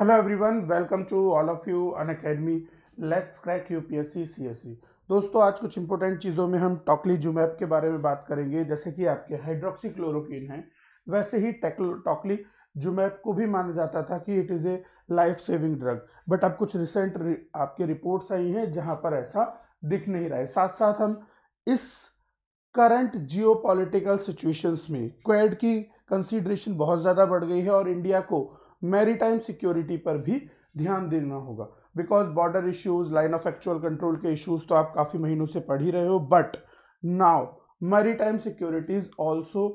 hello everyone welcome to all of you Unacademy let's crack U S C दोस्तों आज कुछ important चीज़ों में हम टॉकली जुमैप के बारे में बात करेंगे जैसे कि आपके हाइड्रोक्सी क्लोरोक्न है वैसे ही टॉकली जुमैप को भी माना जाता था कि it is a life saving drug but अब कुछ रिसेंट आपके रिपोर्ट्स आई हैं जहाँ पर ऐसा दिख नहीं रहा है साथ साथ हम इस करंट जियो सिचुएशंस में क्वेड की कंसीडरेशन बहुत ज़्यादा बढ़ गई है और इंडिया को मैरीटाइम सिक्योरिटी पर भी ध्यान देना होगा because border issues line of actual control के इश्यूज तो आप काफ़ी महीनों से पढ़ ही रहे हो but now maritime securities also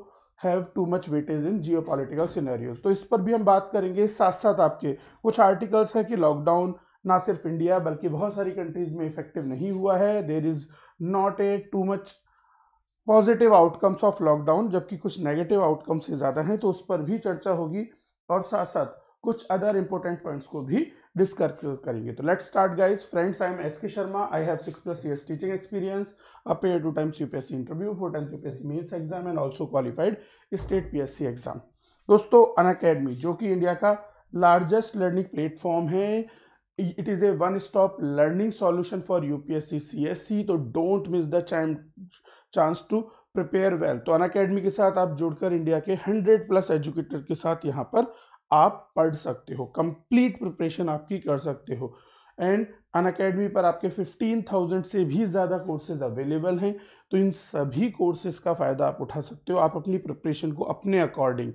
have too much weightage in geo political scenarios तो इस पर भी हम बात करेंगे साथ साथ आपके कुछ आर्टिकल्स हैं कि लॉकडाउन ना सिर्फ इंडिया बल्कि बहुत सारी कंट्रीज में इफेक्टिव नहीं हुआ है there is not a too much positive outcomes of lockdown जबकि कुछ नेगेटिव आउटकम्स से ज़्यादा हैं तो उस पर भी चर्चा होगी और साथ साथ कुछ अदर इंपॉर्टेंट पॉइंट्स को भी डिस्कस करेंगे तो let's start guys friends I am S K Sharma I have six plus years teaching experience appear two times UPSC interview four times UPSC mains exam and also qualified state PSC exam दोस्तों Unacademy जो कि India का largest learning platform है it is a one stop learning solution for UPSC CSC तो don't miss the chance to prepare well तो अन academy के साथ आप जुड़कर इंडिया के हंड्रेड प्लस एजुकेटर के साथ यहाँ पर आप पढ़ सकते हो कंप्लीट प्रिपरेशन आपकी कर सकते हो एंड अन अकेडमी पर आपके 15,000 से भी ज़्यादा कोर्सेज अवेलेबल हैं तो इन सभी कोर्सेज का फ़ायदा आप उठा सकते हो आप अपनी प्रिपरेशन को अपने अकॉर्डिंग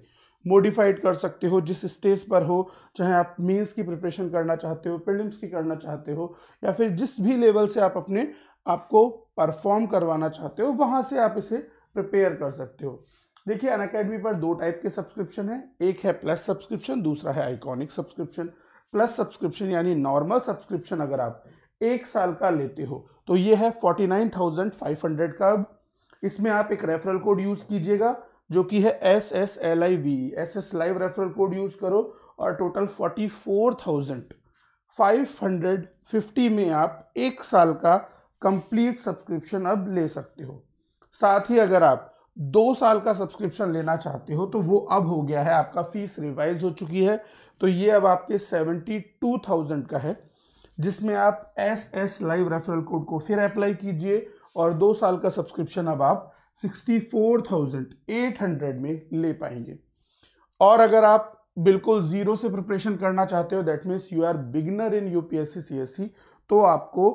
मॉडिफाइड कर सकते हो जिस स्टेज पर हो चाहे आप मेंस की प्रिपरेशन करना चाहते हो प्रिलिम्स की करना चाहते हो या फिर जिस भी लेवल से आप अपने आपको परफॉर्म करवाना चाहते हो वहां से आप इसे प्रिपेयर कर सकते हो देखिए अन अकेडमी पर दो टाइप के सब्सक्रिप्शन है एक है प्लस सब्सक्रिप्शन दूसरा है आइकॉनिक सब्सक्रिप्शन प्लस सब्सक्रिप्शन यानी नॉर्मल सब्सक्रिप्शन अगर आप एक साल का लेते हो तो ये है forty nine thousand five hundred का अब इसमें आप एक रेफरल कोड यूज़ कीजिएगा जो कि है S S L I V S S live referral code use करो और total forty four thousand five hundred fifty में आप एक साल का कंप्लीट सब्सक्रिप्शन अब ले सकते हो साथ ही अगर आप दो साल का सब्सक्रिप्शन लेना चाहते हो तो वो अब हो गया है आपका फीस रिवाइज हो चुकी है तो ये अब आपके सेवेंटी टू थाउजेंड का है जिसमें आप S S live referral code को फिर अप्लाई कीजिए और दो साल का सब्सक्रिप्शन अब आप sixty four thousand eight hundred में ले पाएंगे और अगर आप बिल्कुल ज़ीरो से प्रिपरेशन करना चाहते हो that means you are beginner in S C तो आपको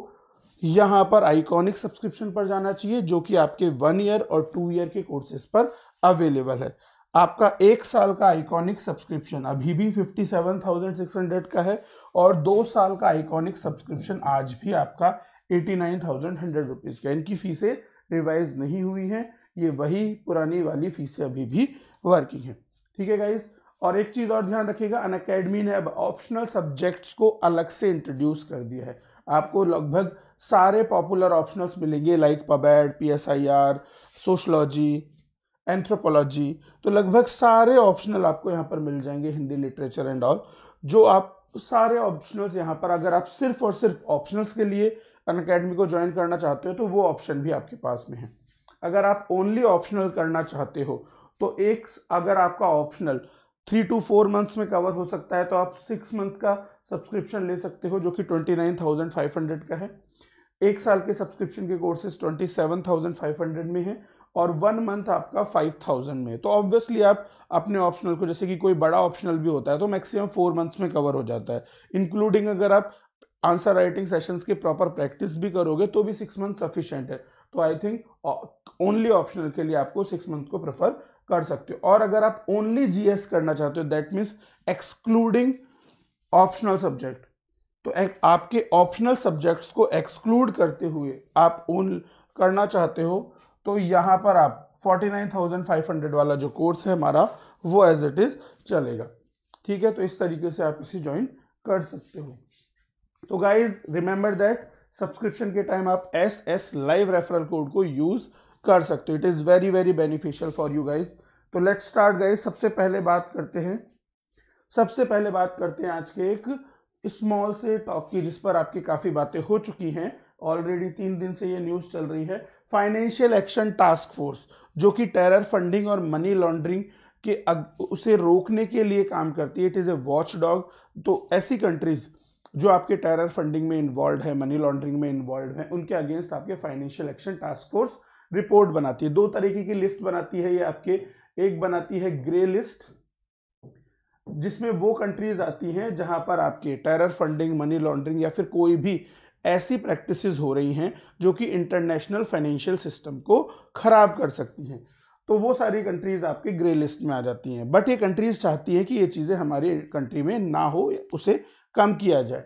यहाँ पर आइकॉनिक सब्सक्रिप्शन पर जाना चाहिए जो कि आपके वन ईयर और टू ईयर के कोर्सेज पर अवेलेबल है आपका एक साल का आइकॉनिक सब्सक्रिप्शन अभी भी 57,600 का है और दो साल का आइकॉनिक सब्सक्रिप्शन आज भी आपका 89,100 रुपीज़ का इनकी फ़ीसें रिवाइज नहीं हुई हैं ये वही पुरानी वाली फ़ीसें अभी भी वर्किंग हैं ठीक है गाइज और एक चीज़ और ध्यान रखिएगा अन ने अब ऑप्शनल सब्जेक्ट्स को अलग से इंट्रोड्यूस कर दिया है आपको लगभग सारे पॉपुलर ऑप्शनल्स मिलेंगे like PubAd P S I R sociology anthropology तो लगभग सारे ऑप्शनल आपको यहाँ पर मिल जाएंगे हिंदी लिटरेचर एंड ऑल जो आप सारे ऑप्शनल्स यहाँ पर अगर आप सिर्फ और सिर्फ ऑप्शनल्स के लिए अन अकेडमी को ज्वाइन करना चाहते हो तो वो ऑप्शन भी आपके पास में है अगर आप ओनली ऑप्शनल करना चाहते हो तो एक अगर आपका optional three two four months में कवर हो सकता है तो आप सिक्स मंथ का सब्सक्रिप्शन ले सकते हो जो कि twenty nine thousand five hundred का है एक साल के सब्सक्रिप्शन के courses twenty seven thousand five hundred में है और वन मंथ आपका फाइव थाउजेंड में है तो ऑब्वियसली आप अपने ऑप्शनल को जैसे कि कोई बड़ा ऑप्शनल भी होता है तो मैक्सिमम फोर मंथ्स में कवर हो जाता है इंक्लूडिंग अगर आप आंसर राइटिंग सेशंस की प्रॉपर प्रैक्टिस भी करोगे तो भी सिक्स मंथ सफिशेंट है तो आई थिंक ओनली ऑप्शनल के लिए आपको सिक्स मंथ को प्रेफर कर सकते हो और अगर आप ओनली जीएस करना चाहते हो that means excluding optional subject तो आपके ऑप्शनल सब्जेक्ट्स को एक्सक्लूड करते हुए आप ओन करना चाहते हो तो यहाँ पर आप 49,500 वाला जो कोर्स है हमारा वो एज इट इज़ चलेगा ठीक है तो इस तरीके से आप इसे ज्वाइन कर सकते हो तो गाइज रिमेंबर दैट सब्सक्रिप्शन के टाइम आप S S live referral code को यूज़ कर सकते हो it is very very beneficial for you guys तो लेट्स स्टार्ट गाइज सबसे पहले बात करते हैं सबसे पहले बात करते हैं आज के एक स्मॉल से टॉक की जिस पर आपकी काफ़ी बातें हो चुकी हैं ऑलरेडी तीन दिन से ये न्यूज़ चल रही है फाइनेंशियल एक्शन टास्क फोर्स जो कि टेरर फंडिंग और मनी लॉन्ड्रिंग के अग, उसे रोकने के लिए काम करती है it is a watch dog तो ऐसी कंट्रीज़ जो आपके टेरर फंडिंग में इन्वॉल्व है मनी लॉन्ड्रिंग में इन्वॉल्व है उनके अगेंस्ट आपके financial action task force report बनाती है दो तरीके की लिस्ट बनाती है ये आपके एक बनाती है ग्रे लिस्ट जिसमें वो कंट्रीज आती हैं जहां पर आपके टेरर फंडिंग मनी लॉन्ड्रिंग या फिर कोई भी ऐसी प्रैक्टिसेस हो रही हैं जो कि इंटरनेशनल फाइनेंशियल सिस्टम को ख़राब कर सकती हैं तो वो सारी कंट्रीज़ आपके ग्रे लिस्ट में आ जाती हैं बट ये कंट्रीज़ चाहती हैं कि ये चीज़ें हमारी कंट्री में ना हो उसे कम किया जाए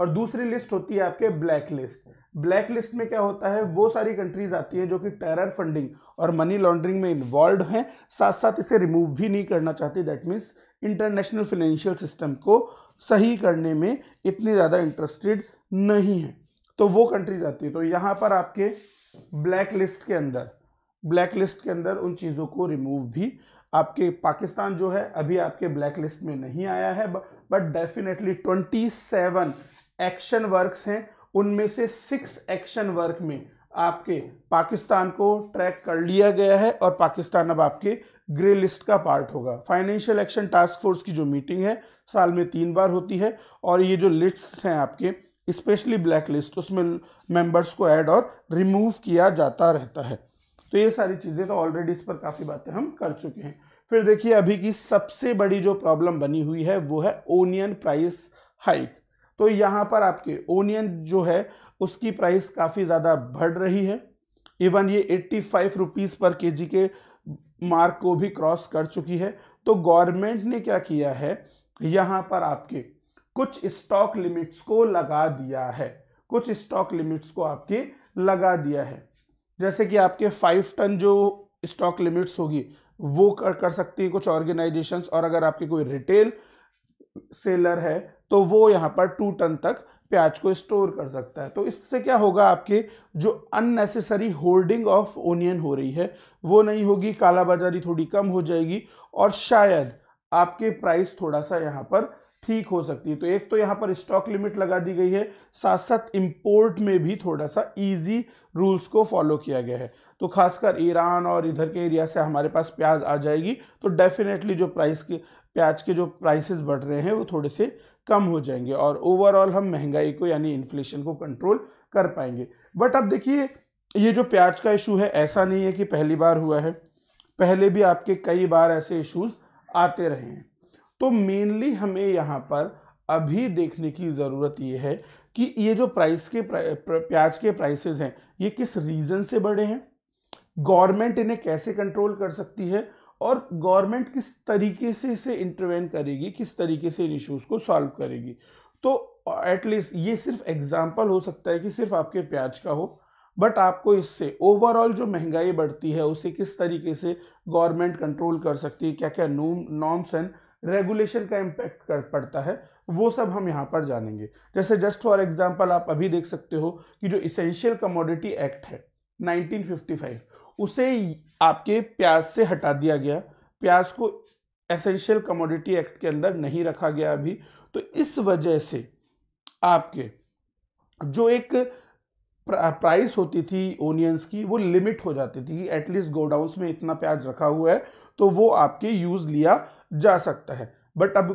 और दूसरी लिस्ट होती है आपके ब्लैक लिस्ट ब्लैक लिस्ट में क्या होता है वो सारी कंट्रीज आती हैं जो कि टेरर फंडिंग और मनी लॉन्ड्रिंग में इन्वॉल्व हैं साथ साथ इसे रिमूव भी नहीं करना चाहती that means international financial system को सही करने में इतनी ज़्यादा इंटरेस्टेड नहीं है तो वो कंट्रीज आती है तो यहाँ पर आपके ब्लैक लिस्ट के अंदर ब्लैक लिस्ट के अंदर उन चीज़ों को रिमूव भी आपके पाकिस्तान जो है अभी आपके ब्लैक लिस्ट में नहीं आया है but definitely twenty seven action works हैं उनमें से सिक्स एक्शन वर्क में आपके पाकिस्तान को ट्रैक कर लिया गया है और पाकिस्तान अब आपके ग्रे लिस्ट का पार्ट होगा फाइनेंशियल एक्शन टास्क फोर्स की जो मीटिंग है साल में तीन बार होती है और ये जो लिस्ट हैं आपके स्पेशली ब्लैक लिस्ट उसमें मेंबर्स को ऐड और रिमूव किया जाता रहता है तो ये सारी चीज़ें तो ऑलरेडी इस पर काफ़ी बातें हम कर चुके हैं फिर देखिए अभी की सबसे बड़ी जो प्रॉब्लम बनी हुई है वो है ओनियन प्राइस हाइक तो यहाँ पर आपके ओनियन जो है उसकी प्राइस काफ़ी ज़्यादा बढ़ रही है इवन ये एट्टी फाइव रुपीज़ पर के जी के मार्क को भी क्रॉस कर चुकी है तो गवर्नमेंट ने क्या किया है यहाँ पर आपके कुछ स्टॉक लिमिट्स को लगा दिया है कुछ स्टॉक लिमिट्स को आपके लगा दिया है जैसे कि आपके फाइव टन जो स्टॉक लिमिट्स होगी वो कर कर सकती है कुछ ऑर्गेनाइजेशंस और अगर आपके कोई रिटेल सेलर है तो वो यहाँ पर टू टन तक प्याज को स्टोर कर सकता है तो इससे क्या होगा आपके जो अननेसेसरी होल्डिंग ऑफ ओनियन हो रही है वो नहीं होगी कालाबाजारी थोड़ी कम हो जाएगी और शायद आपके प्राइस थोड़ा सा यहाँ पर ठीक हो सकती है तो एक तो यहाँ पर स्टॉक लिमिट लगा दी गई है साथ साथ इम्पोर्ट में भी थोड़ा सा ईजी रूल्स को फॉलो किया गया है तो खासकर ईरान और इधर के एरिया से हमारे पास प्याज आ जाएगी तो डेफिनेटली जो प्राइस के प्याज के जो प्राइसेस बढ़ रहे हैं वो थोड़े से कम हो जाएंगे और ओवरऑल हम महंगाई को यानी इन्फ्लेशन को कंट्रोल कर पाएंगे बट अब देखिए ये जो प्याज का इशू है ऐसा नहीं है कि पहली बार हुआ है पहले भी आपके कई बार ऐसे इश्यूज आते रहे हैं तो मेनली हमें यहाँ पर अभी देखने की ज़रूरत ये है कि ये जो प्राइस के प्याज के प्राइसेस हैं ये किस रीज़न से बढ़े हैं गवर्नमेंट इन्हें कैसे कंट्रोल कर सकती है और गवर्नमेंट किस तरीके से इसे इंटरवेंट करेगी किस तरीके से इन इश्यूज़ को सॉल्व करेगी तो एटलीस्ट ये सिर्फ एग्जाम्पल हो सकता है कि सिर्फ आपके प्याज का हो बट आपको इससे ओवरऑल जो महंगाई बढ़ती है उसे किस तरीके से गवर्नमेंट कंट्रोल कर सकती है क्या क्या नॉर्म्स एंड रेगुलेशन का इम्पैक्ट कर पड़ता है वो सब हम यहाँ पर जानेंगे जैसे जस्ट फॉर एग्जाम्पल आप अभी देख सकते हो कि जो इसेंशियल कमोडिटी एक्ट है 1955 उसे आपके प्याज से हटा दिया गया प्याज को एसेंशियल कमोडिटी एक्ट के अंदर नहीं रखा गया अभी तो इस वजह से आपके जो एक प्राइस होती थी ओनियंस की वो लिमिट हो जाती थी एटलीस्ट गोडाउंस में इतना प्याज रखा हुआ है तो वो आपके यूज़ लिया जा सकता है बट अब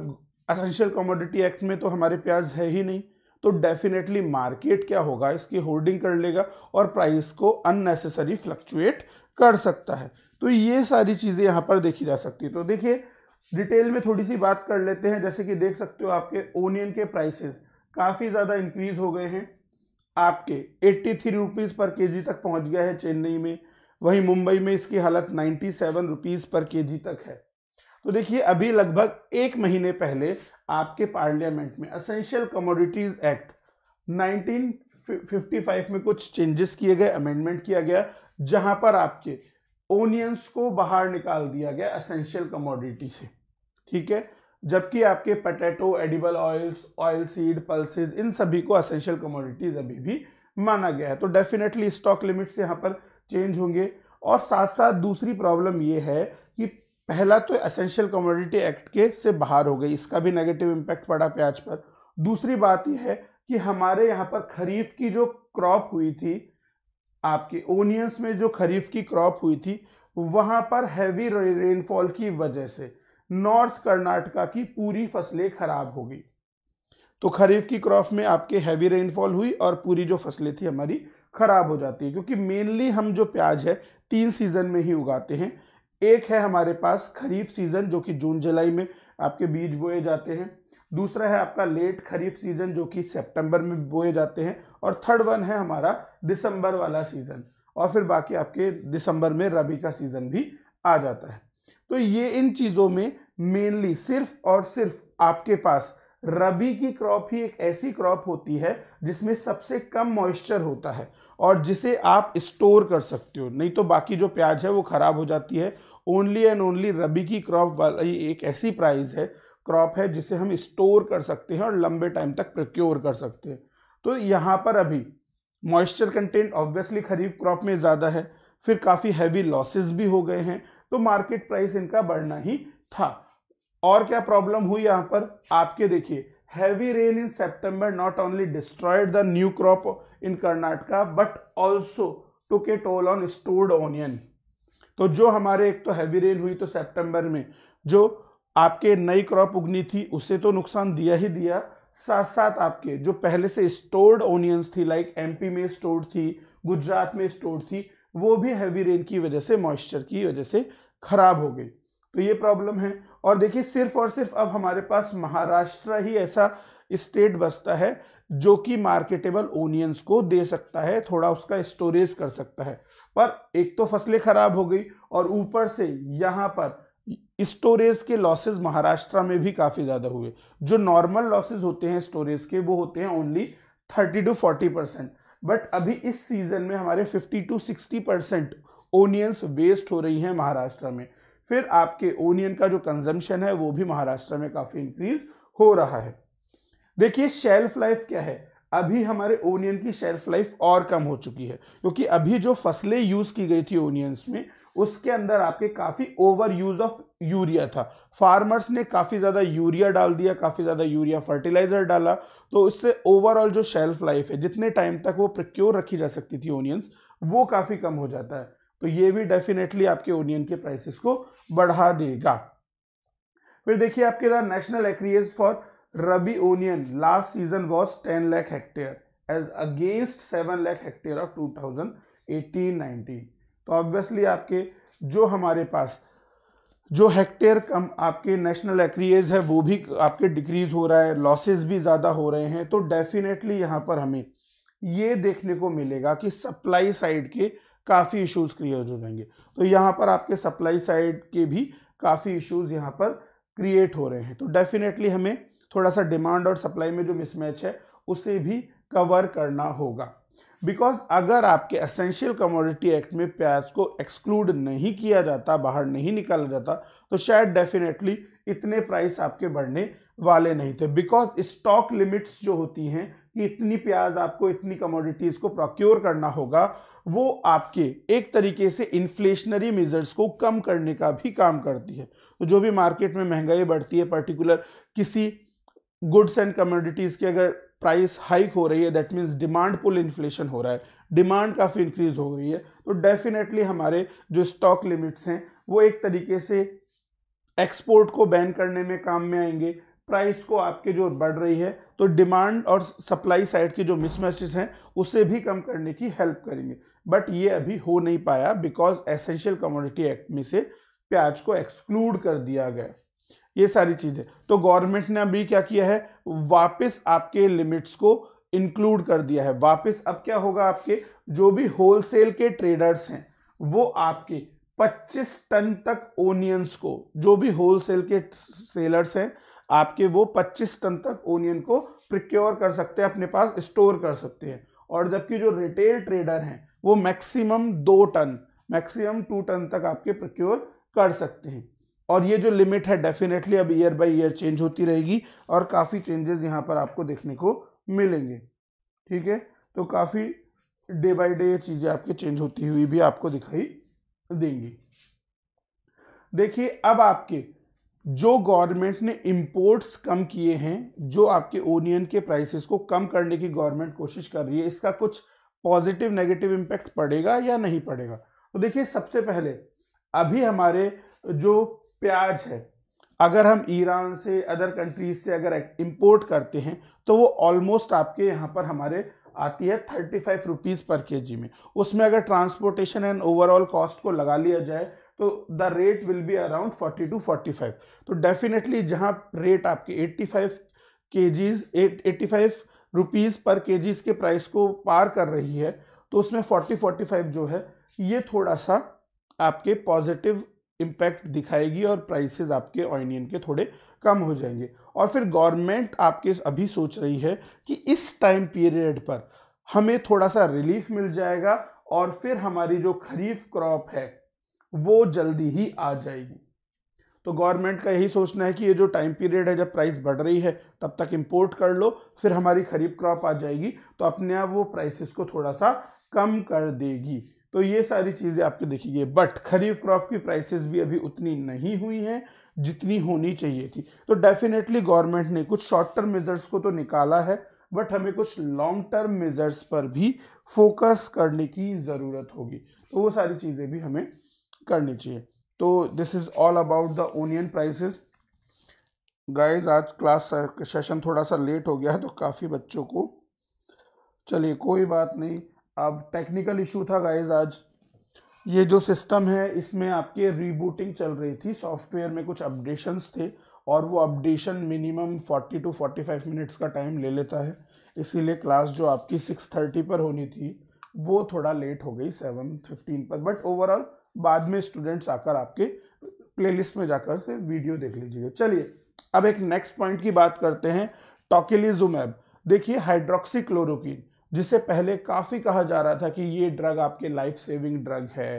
असेंशियल कमोडिटी एक्ट में तो हमारे प्याज है ही नहीं तो डेफिनेटली मार्केट क्या होगा इसकी होल्डिंग कर लेगा और प्राइस को अननेसेसरी फ्लक्चुएट कर सकता है तो ये सारी चीज़ें यहाँ पर देखी जा सकती है तो देखिए डिटेल में थोड़ी सी बात कर लेते हैं जैसे कि देख सकते हो आपके ओनियन के प्राइसेस काफ़ी ज़्यादा इंक्रीज हो गए हैं आपके एट्टी थ्री रुपीज़ पर के जी तक पहुँच गया है चेन्नई में वहीं मुंबई में इसकी हालत नाइन्टी सेवन रुपीज़ पर के जी तक है तो देखिए अभी लगभग एक महीने पहले आपके पार्लियामेंट में असेंशियल कमोडिटीज़ एक्ट 1955 में कुछ चेंजेस किए गए अमेंडमेंट किया गया जहां पर आपके ओनियंस को बाहर निकाल दिया गया असेंशियल कमोडिटी से ठीक है जबकि आपके potato edible oils oil seed pulses इन सभी को असेंशियल कमोडिटीज अभी भी माना गया है तो डेफिनेटली स्टॉक लिमिट्स यहाँ पर चेंज होंगे और साथ साथ दूसरी प्रॉब्लम ये है कि पहला तो असेंशियल कमोडिटी एक्ट के से बाहर हो गई इसका भी नेगेटिव इम्पैक्ट पड़ा प्याज पर दूसरी बात यह है कि हमारे यहाँ पर खरीफ की जो क्रॉप हुई थी आपके ओनियंस में जो खरीफ की क्रॉप हुई थी वहाँ पर हैवी रेनफॉल की वजह से नॉर्थ कर्नाटका की पूरी फसलें खराब हो गई तो खरीफ की क्रॉप में आपके हैवी रेनफॉल हुई और पूरी जो फसलें थी हमारी खराब हो जाती है क्योंकि मेनली हम जो प्याज है तीन सीज़न में ही उगाते हैं एक है हमारे पास खरीफ सीज़न जो कि जून जुलाई में आपके बीज बोए जाते हैं दूसरा है आपका लेट खरीफ सीजन जो कि सितंबर में बोए जाते हैं और थर्ड वन है हमारा दिसंबर वाला सीजन और फिर बाकी आपके दिसंबर में रबी का सीजन भी आ जाता है तो ये इन चीज़ों में मेनली सिर्फ और सिर्फ आपके पास रबी की क्रॉप ही एक ऐसी क्रॉप होती है जिसमें सबसे कम मॉइस्चर होता है और जिसे आप स्टोर कर सकते हो नहीं तो बाकी जो प्याज है वो ख़राब हो जाती है ओनली एंड ओनली रबी की क्रॉप वाली एक ऐसी प्राइस है क्रॉप है जिसे हम स्टोर कर सकते हैं और लंबे टाइम तक प्रोक्योर कर सकते हैं तो यहाँ पर अभी moisture content obviously kharif crop में ज़्यादा है फिर काफ़ी हैवी लॉसेस भी हो गए हैं तो मार्केट प्राइस इनका बढ़ना ही था और क्या प्रॉब्लम हुई यहाँ पर आपके देखिए heavy rain in September not only destroyed the new crop in Karnataka but also took toll on stored onion तो जो हमारे एक तो हैवी रेन हुई तो सेप्टेम्बर में जो आपके नई क्रॉप उगनी थी उससे तो नुकसान दिया ही दिया साथ साथ आपके जो पहले से स्टोर्ड ओनियंस थी लाइक एमपी में स्टोर्ड थी गुजरात में स्टोर्ड थी वो भी हैवी रेन की वजह से मॉइस्चर की वजह से खराब हो गई तो ये प्रॉब्लम है और देखिए सिर्फ और सिर्फ अब हमारे पास महाराष्ट्र ही ऐसा स्टेट बसता है जो कि मार्केटेबल ओनियंस को दे सकता है थोड़ा उसका स्टोरेज कर सकता है पर एक तो फसलें खराब हो गई और ऊपर से यहाँ पर स्टोरेज के लॉसेज महाराष्ट्र में भी काफ़ी ज़्यादा हुए जो नॉर्मल लॉसेज होते हैं स्टोरेज के वो होते हैं only thirty to forty percent but अभी इस सीज़न में हमारे fifty to sixty percent onions waste हो रही हैं महाराष्ट्र में फिर आपके ओनियन का जो कंजम्पशन है वो भी महाराष्ट्र में काफ़ी इंक्रीज हो रहा है देखिए शेल्फ लाइफ क्या है अभी हमारे ओनियन की शेल्फ लाइफ और कम हो चुकी है क्योंकि अभी जो फसलें यूज़ की गई थी ओनियंस में उसके अंदर आपके काफ़ी ओवर यूज़ ऑफ यूरिया था फार्मर्स ने काफ़ी ज़्यादा यूरिया डाल दिया काफ़ी ज़्यादा यूरिया फर्टिलाइज़र डाला तो उससे ओवरऑल जो शेल्फ लाइफ है जितने टाइम तक वो प्रिक्योर रखी जा सकती थी ओनियंस वो काफ़ी कम हो जाता है तो ये भी डेफिनेटली आपके ओनियन के प्राइसेस को बढ़ा देगा फिर देखिए आपके इधर national acreage for rabi onion last season was ten lakh hectare as against seven lakh hectare of two thousand nineteen तो ऑब्वियसली आपके जो हमारे पास जो हेक्टेयर कम आपके नेशनल एक्रीज है वो भी आपके डिक्रीज हो रहा है लॉसेस भी ज़्यादा हो रहे हैं तो डेफिनेटली यहाँ पर हमें ये देखने को मिलेगा कि सप्लाई साइड के काफ़ी इश्यूज क्रिएट हो जाएंगे तो यहाँ पर आपके सप्लाई साइड के भी काफ़ी इश्यूज यहाँ पर क्रिएट हो रहे हैं तो डेफिनेटली हमें थोड़ा सा डिमांड और सप्लाई में जो मिसमैच है उसे भी कवर करना होगा बिकॉज अगर आपके असेंशियल कमोडिटी एक्ट में प्याज को एक्सक्लूड नहीं किया जाता बाहर नहीं निकाला जाता तो शायद डेफिनेटली इतने प्राइस आपके बढ़ने वाले नहीं थे बिकॉज स्टॉक लिमिट्स जो होती हैं कि इतनी प्याज आपको इतनी कमोडिटीज़ को प्रोक्योर करना होगा वो आपके एक तरीके से इन्फ्लेशनरी मेजर्स को कम करने का भी काम करती है तो जो भी मार्केट में महंगाई बढ़ती है पर्टिकुलर किसी गुड्स एंड कमोडिटीज़ की अगर प्राइस हाइक हो रही है that means demand pull inflation हो रहा है डिमांड काफ़ी इंक्रीज हो रही है तो डेफिनेटली हमारे जो स्टॉक लिमिट्स हैं वो एक तरीके से एक्सपोर्ट को बैन करने में काम में आएंगे प्राइस को आपके जो बढ़ रही है तो डिमांड और सप्लाई साइड की जो मिसमैचेस हैं उसे भी कम करने की हेल्प करेंगे बट ये अभी हो नहीं पाया बिकॉज एसेंशियल कमोडिटी एक्ट में से प्याज को एक्सक्लूड कर दिया गया ये सारी चीज़ें तो गवर्नमेंट ने अभी क्या किया है वापस आपके लिमिट्स को इंक्लूड कर दिया है वापस अब क्या होगा आपके जो भी होलसेल के ट्रेडर्स हैं वो आपके 25 टन तक ओनियंस को जो भी होलसेल के सेलर्स हैं आपके वो 25 टन तक ओनियन को प्रिक्योर कर सकते हैं अपने पास स्टोर कर सकते हैं और जबकि जो रिटेल ट्रेडर हैं वो मैक्सिमम दो टन मैक्सिमम टू टन तक आपके प्रिक्योर कर सकते हैं और ये जो लिमिट है डेफिनेटली अब ईयर बाय ईयर चेंज होती रहेगी और काफ़ी चेंजेस यहाँ पर आपको देखने को मिलेंगे ठीक है तो काफ़ी डे बाय डे ये चीज़ें आपके चेंज होती हुई भी आपको दिखाई देंगी देखिए अब आपके जो गवर्नमेंट ने इम्पोर्ट्स कम किए हैं जो आपके ओनियन के प्राइसेस को कम करने की गवर्नमेंट कोशिश कर रही है इसका कुछ पॉजिटिव नेगेटिव इम्पैक्ट पड़ेगा या नहीं पड़ेगा तो देखिए सबसे पहले अभी हमारे जो प्याज है अगर हम ईरान से अदर कंट्रीज से अगर इंपोर्ट करते हैं तो वो ऑलमोस्ट आपके यहाँ पर हमारे आती है थर्टी फाइव रुपीज़ पर के जी में उसमें अगर ट्रांसपोर्टेशन एंड ओवरऑल कॉस्ट को लगा लिया जाए तो the rate will be around forty to forty five तो डेफिनेटली जहाँ रेट आपके एट्टी फाइव के जीज एट्टी फाइव रुपीज़ पर के जीज के प्राइस को पार कर रही है तो उसमें फोर्टी फोर्टी फाइव जो है ये थोड़ा सा आपके पॉजिटिव इम्पैक्ट दिखाएगी और प्राइसेस आपके ऑनियन के थोड़े कम हो जाएंगे और फिर गवर्नमेंट आपके अभी सोच रही है कि इस टाइम पीरियड पर हमें थोड़ा सा रिलीफ मिल जाएगा और फिर हमारी जो खरीफ क्रॉप है वो जल्दी ही आ जाएगी तो गवर्नमेंट का यही सोचना है कि ये जो टाइम पीरियड है जब प्राइस बढ़ रही है तब तक इम्पोर्ट कर लो फिर हमारी खरीफ क्रॉप आ जाएगी तो अपने आप वो प्राइसेस को थोड़ा सा कम कर देगी तो ये सारी चीज़ें आपको देखिए बट खरीफ क्रॉप की प्राइसेस भी अभी उतनी नहीं हुई हैं जितनी होनी चाहिए थी तो डेफिनेटली गवर्नमेंट ने कुछ शॉर्ट टर्म मेजर्स को तो निकाला है बट हमें कुछ लॉन्ग टर्म मेजर्स पर भी फोकस करने की ज़रूरत होगी तो वो सारी चीज़ें भी हमें करनी चाहिए तो this is all about the onion prices guys आज क्लास सेशन थोड़ा सा लेट हो गया है तो काफ़ी बच्चों को चलिए कोई बात नहीं अब टेक्निकल इशू था गाइज आज ये जो सिस्टम है इसमें आपके रीबूटिंग चल रही थी सॉफ्टवेयर में कुछ अपडेशंस थे और वो अपडेशन मिनिमम 40 टू 45 मिनट्स का टाइम ले लेता है इसीलिए क्लास जो आपकी 6:30 पर होनी थी वो थोड़ा लेट हो गई 7:15 पर बट ओवरऑल बाद में स्टूडेंट्स आकर आपके प्लेलिस्ट में जाकर से वीडियो देख लीजिएगा चलिए अब एक नेक्स्ट पॉइंट की बात करते हैं टॉकिलिजुमैब देखिए हाइड्रोक्सी क्लोरोकिन जिससे पहले काफ़ी कहा जा रहा था कि ये ड्रग आपके लाइफ सेविंग ड्रग है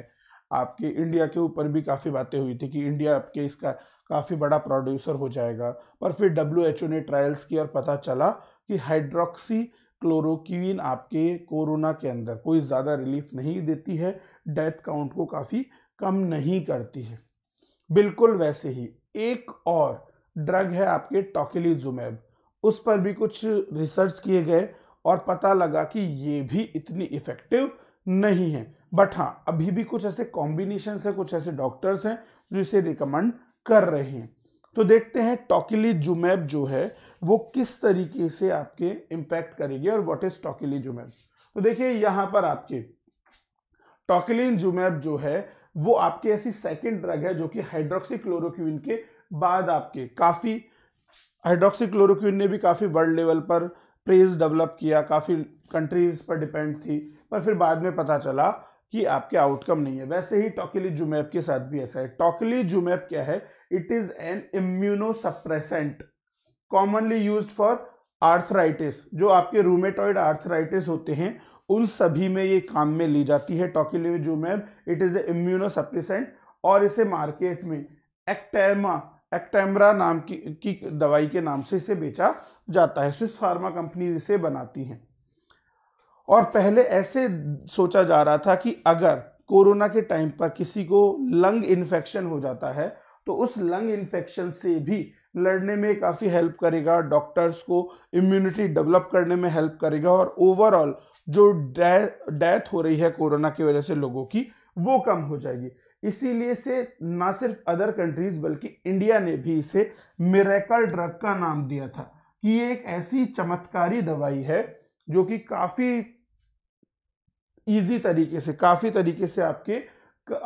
आपके इंडिया के ऊपर भी काफ़ी बातें हुई थी कि इंडिया आपके इसका काफ़ी बड़ा प्रोड्यूसर हो जाएगा पर फिर डब्ल्यू एच ओ ने ट्रायल्स की और पता चला कि हाइड्रोक्सी क्लोरोक्वीन आपके कोरोना के अंदर कोई ज़्यादा रिलीफ नहीं देती है डेथ काउंट को काफ़ी कम नहीं करती है बिल्कुल वैसे ही एक और ड्रग है आपके टॉकिली उस पर भी कुछ रिसर्च किए गए और पता लगा कि ये भी इतनी इफेक्टिव नहीं है बट हाँ अभी भी कुछ ऐसे कॉम्बिनेशन है कुछ ऐसे डॉक्टर्स हैं जो इसे रिकमेंड कर रहे हैं तो देखते हैं टॉकिली जुमैब जो है वो किस तरीके से आपके इम्पैक्ट करेगी और व्हाट इज टॉकिली जुमैब तो देखिए यहां पर आपके टॉकिलिन जुमैब जो है वो आपके ऐसी सेकेंड ड्रग है जो कि हाइड्रोक्सीक्लोरोक्विन के बाद आपके काफ़ी हाइड्रोक्सीक्लोरोक्विन ने भी काफ़ी वर्ल्ड लेवल पर प्रेज डेवलप किया काफ़ी कंट्रीज़ पर डिपेंड थी पर फिर बाद में पता चला कि आपके आउटकम नहीं है वैसे ही टॉकिली जुमैप के साथ भी ऐसा है टॉकिली जुमैब क्या है it is an immunosuppressant commonly use for arthritis जो आपके रूमेटॉइड आर्थराइटिस होते हैं उन सभी में ये काम में ली जाती है tocilizumab it is a immunosuppressant और इसे मार्केट में एक्टेमा एक्टेमरा नाम की, की दवाई के नाम से इसे बेचा जाता है स्विस फार्मा कंपनी इसे बनाती हैं और पहले ऐसे सोचा जा रहा था कि अगर कोरोना के टाइम पर किसी को लंग इन्फेक्शन हो जाता है तो उस लंग इन्फेक्शन से भी लड़ने में काफ़ी हेल्प करेगा डॉक्टर्स को इम्यूनिटी डेवलप करने में हेल्प करेगा और ओवरऑल जो डेथ हो रही है कोरोना की वजह से लोगों की वो कम हो जाएगी इसीलिए से ना सिर्फ अदर कंट्रीज बल्कि इंडिया ने भी इसे मेरेकल ड्रग का नाम दिया था कि ये एक ऐसी चमत्कारी दवाई है जो कि काफ़ी इजी तरीके से काफ़ी तरीके से आपके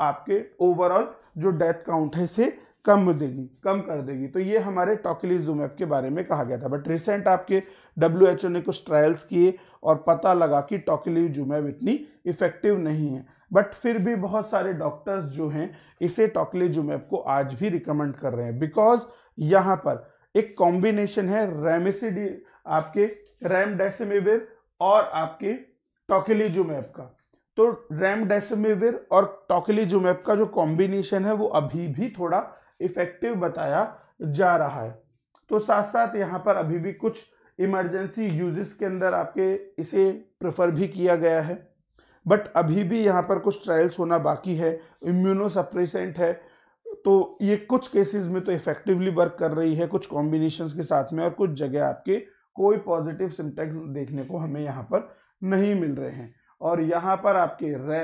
आपके ओवरऑल जो डेथ काउंट है इसे कम देगी कम कर देगी तो ये हमारे टॉकलिजुमैब के बारे में कहा गया था बट रिसेंट आपके डब्ल्यू ने कुछ ट्रायल्स किए और पता लगा कि टॉकलिजुमैब इतनी इफेक्टिव नहीं है बट फिर भी बहुत सारे डॉक्टर्स जो हैं इसे टॉकलिजुमैब को आज भी रिकमेंड कर रहे हैं बिकॉज यहाँ पर एक कॉम्बिनेशन है रेमेसिडी आपके रैमडेसिमिविर और आपके टॉकिलीजुमैब का तो रैमडेसिमिविर और टॉकिलीजुमैब का जो कॉम्बिनेशन है वो अभी भी थोड़ा इफेक्टिव बताया जा रहा है तो साथ साथ यहाँ पर अभी भी कुछ इमरजेंसी यूजेस के अंदर आपके इसे प्रेफर भी किया गया है बट अभी भी यहाँ पर कुछ ट्रायल्स होना बाकी है इम्यूनोसप्रेसेंट है तो ये कुछ केसेस में तो इफेक्टिवली वर्क कर रही है कुछ कॉम्बिनेशन के साथ में और कुछ जगह आपके कोई पॉजिटिव सिम्टैक्स देखने को हमें यहाँ पर नहीं मिल रहे हैं और यहाँ पर आपके रे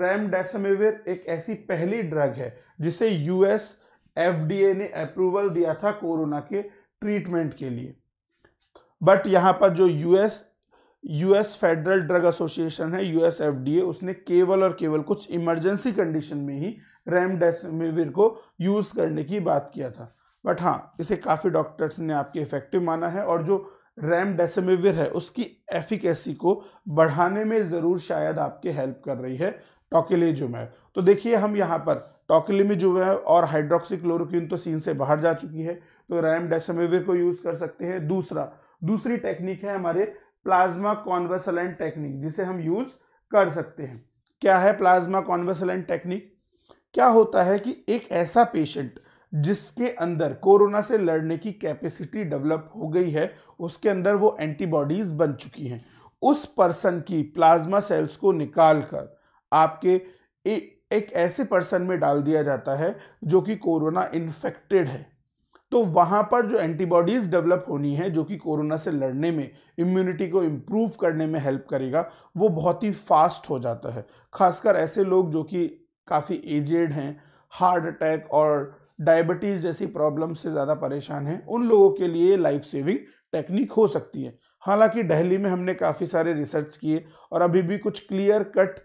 रैमडेसिमिविर एक ऐसी पहली ड्रग है जिसे यूएस एफडीए ने अप्रूवल दिया था कोरोना के ट्रीटमेंट के लिए बट यहाँ पर जो US US federal drug association है यूएस एफडीए उसने केवल और केवल कुछ इमरजेंसी कंडीशन में ही रेमडेसिविर को यूज़ करने की बात किया था बट हाँ इसे काफ़ी डॉक्टर्स ने आपके इफेक्टिव माना है और जो रेमडेसिविर है उसकी एफिकेसी को बढ़ाने में ज़रूर शायद आपके हेल्प कर रही है टॉकिलेजुमैब तो देखिए हम यहाँ पर है और हाइड्रोक्सीक्लोरोक्विन तो सीन से बाहर जा चुकी है तो रेमडेसिविर को यूज़ कर सकते हैं दूसरा दूसरी टेक्निक है हमारे प्लाज्मा कॉन्वर्सलेंट टेक्निक जिसे हम यूज कर सकते हैं क्या है प्लाज्मा कॉन्वर्सलेंट टेक्निक क्या होता है कि एक ऐसा पेशेंट जिसके अंदर कोरोना से लड़ने की कैपेसिटी डेवलप हो गई है उसके अंदर वो एंटीबॉडीज बन चुकी हैं उस पर्सन की प्लाज्मा सेल्स को निकाल कर आपके ए, एक ऐसे पर्सन में डाल दिया जाता है जो कि कोरोना इन्फेक्टेड है तो वहाँ पर जो एंटीबॉडीज़ डेवलप होनी है जो कि कोरोना से लड़ने में इम्यूनिटी को इम्प्रूव करने में हेल्प करेगा वो बहुत ही फास्ट हो जाता है खासकर ऐसे लोग जो कि काफ़ी एजेड हैं हार्ट अटैक और डायबिटीज़ जैसी प्रॉब्लम से ज़्यादा परेशान हैं उन लोगों के लिए लाइफ सेविंग टेक्निक हो सकती है हालांकि दिल्ली में हमने काफ़ी सारे रिसर्च किए और अभी भी कुछ क्लियर कट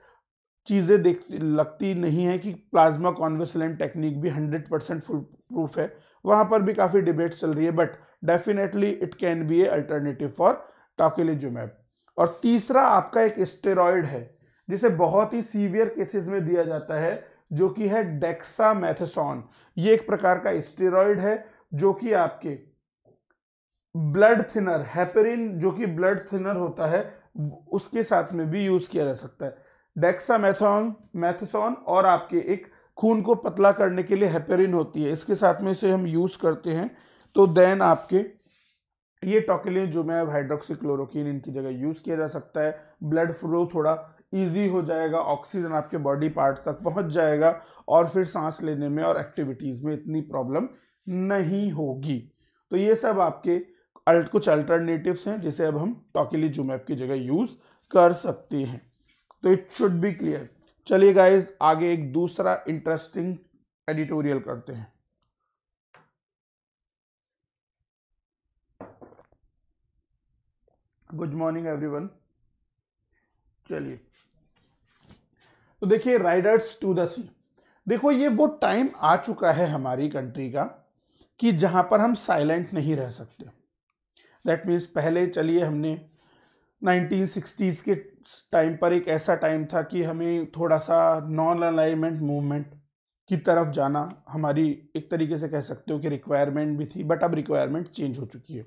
चीज़ें देख लगती नहीं है कि प्लाज्मा कॉन्वेसलेंट टेक्निक भी 100 परसेंट फुल प्रूफ है वहाँ पर भी काफ़ी डिबेट चल रही है but definitely it can be a alternative for tocilizumab और तीसरा आपका एक स्टेरॉयड है जिसे बहुत ही सीवियर केसेस में दिया जाता है जो कि है डेक्सामेथसॉन ये एक प्रकार का स्टेरॉयड है जो कि आपके ब्लड थिनर हैपेरिन जो कि ब्लड थिनर होता है उसके साथ में भी यूज किया जा सकता है मैथॉन मैथसॉन और आपके एक खून को पतला करने के लिए हेपेरिन होती है इसके साथ में इसे हम यूज़ करते हैं तो देन आपके ये टॉकिलिन जो मैं हाइड्रोक्सीक्लोरोकिन इनकी जगह यूज़ किया जा सकता है ब्लड फ्लो थोड़ा ईजी हो जाएगा ऑक्सीजन आपके बॉडी पार्ट तक पहुंच जाएगा और फिर सांस लेने में और एक्टिविटीज़ में इतनी प्रॉब्लम नहीं होगी तो ये सब आपके अल्ट कुछ अल्टरनेटिव्स हैं जिसे अब हम टॉकिली जुमैप की जगह यूज़ कर सकते हैं तो इट शुड बी क्लियर चलिए गाइज आगे एक दूसरा इंटरेस्टिंग एडिटोरियल करते हैं गुड मॉर्निंग एवरीवन चलिए तो देखिए राइडर्स टू द सी देखो ये वो टाइम आ चुका है हमारी कंट्री का कि जहां पर हम साइलेंट नहीं रह सकते दैट मीन्स पहले चलिए हमने 1960s के टाइम पर एक ऐसा टाइम था कि हमें थोड़ा सा नॉन अलाइनमेंट मूवमेंट की तरफ जाना हमारी एक तरीके से कह सकते हो कि रिक्वायरमेंट भी थी बट अब रिक्वायरमेंट चेंज हो चुकी है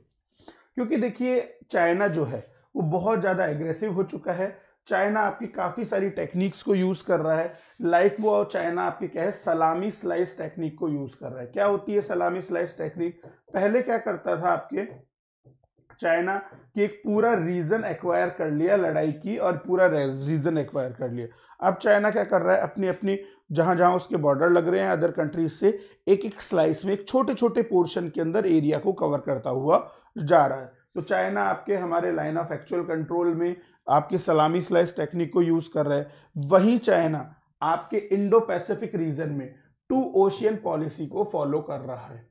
क्योंकि देखिए चाइना जो है वो बहुत ज़्यादा एग्रेसिव हो चुका है चाइना आपकी काफ़ी सारी टेक्निक्स को यूज़ कर रहा है लाइक वो चाइना आपकी क्या है सलामी स्लाइस टेक्निक को यूज़ कर रहा है क्या होती है सलामी स्लाइस टेक्निक पहले क्या करता था आपके चाइना कि एक पूरा रीजन एक्वायर कर लिया लड़ाई की और पूरा रीजन एक्वायर कर लिया अब चाइना क्या कर रहा है अपनी अपनी जहां जहां उसके बॉर्डर लग रहे हैं अदर कंट्रीज से एक एक स्लाइस में एक छोटे छोटे पोर्शन के अंदर एरिया को कवर करता हुआ जा रहा है तो चाइना आपके हमारे लाइन ऑफ एक्चुअल कंट्रोल में आपकी सलामी स्लाइस टेक्निक को यूज कर रहा है वहीं चाइना आपके इंडो पैसिफिक रीजन में टू ओशियन पॉलिसी को फॉलो कर रहा है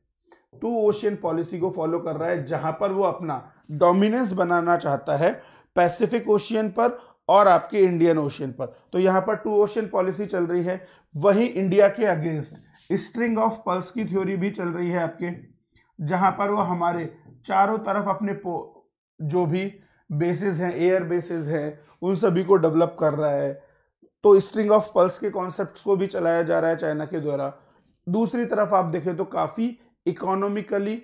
टू ओशियन पॉलिसी को फॉलो कर रहा है जहां पर वो अपना डोमिनेंस बनाना चाहता है पैसिफिक ओशियन पर और आपके इंडियन ओशियन पर तो यहां पर टू ओशियन पॉलिसी चल रही है वहीं इंडिया के अगेंस्ट स्ट्रिंग ऑफ पल्स की थ्योरी भी चल रही है आपके जहां पर वो हमारे चारों तरफ अपने जो भी बेसिस हैं एयर बेसिस हैं उन सभी को डेवलप कर रहा है तो स्ट्रिंग ऑफ पल्स के कॉन्सेप्ट को भी चलाया जा रहा है चाइना के द्वारा दूसरी तरफ आप देखें तो काफ़ी इकोनॉमिकली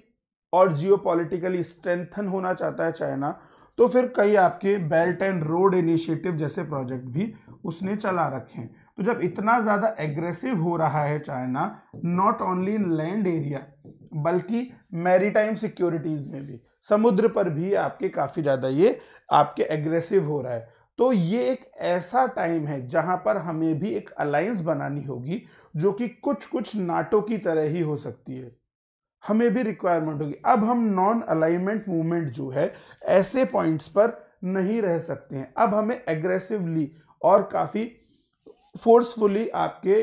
और जियोपॉलिटिकली स्ट्रेंथन होना चाहता है चाइना तो फिर कई आपके बेल्ट एंड रोड इनिशिएटिव जैसे प्रोजेक्ट भी उसने चला रखे हैं तो जब इतना ज़्यादा एग्रेसिव हो रहा है China not only in land area बल्कि मैरीटाइम सिक्योरिटीज़ में भी समुद्र पर भी आपके काफ़ी ज़्यादा ये आपके एग्रेसिव हो रहा है तो ये एक ऐसा टाइम है जहां पर हमें भी एक अलायंस बनानी होगी जो कि कुछ कुछ नाटो की तरह ही हो सकती है हमें भी रिक्वायरमेंट होगी अब हम नॉन अलाइनमेंट मूवमेंट जो है ऐसे पॉइंट्स पर नहीं रह सकते हैं अब हमें एग्रेसिवली और काफ़ी फोर्सफुली आपके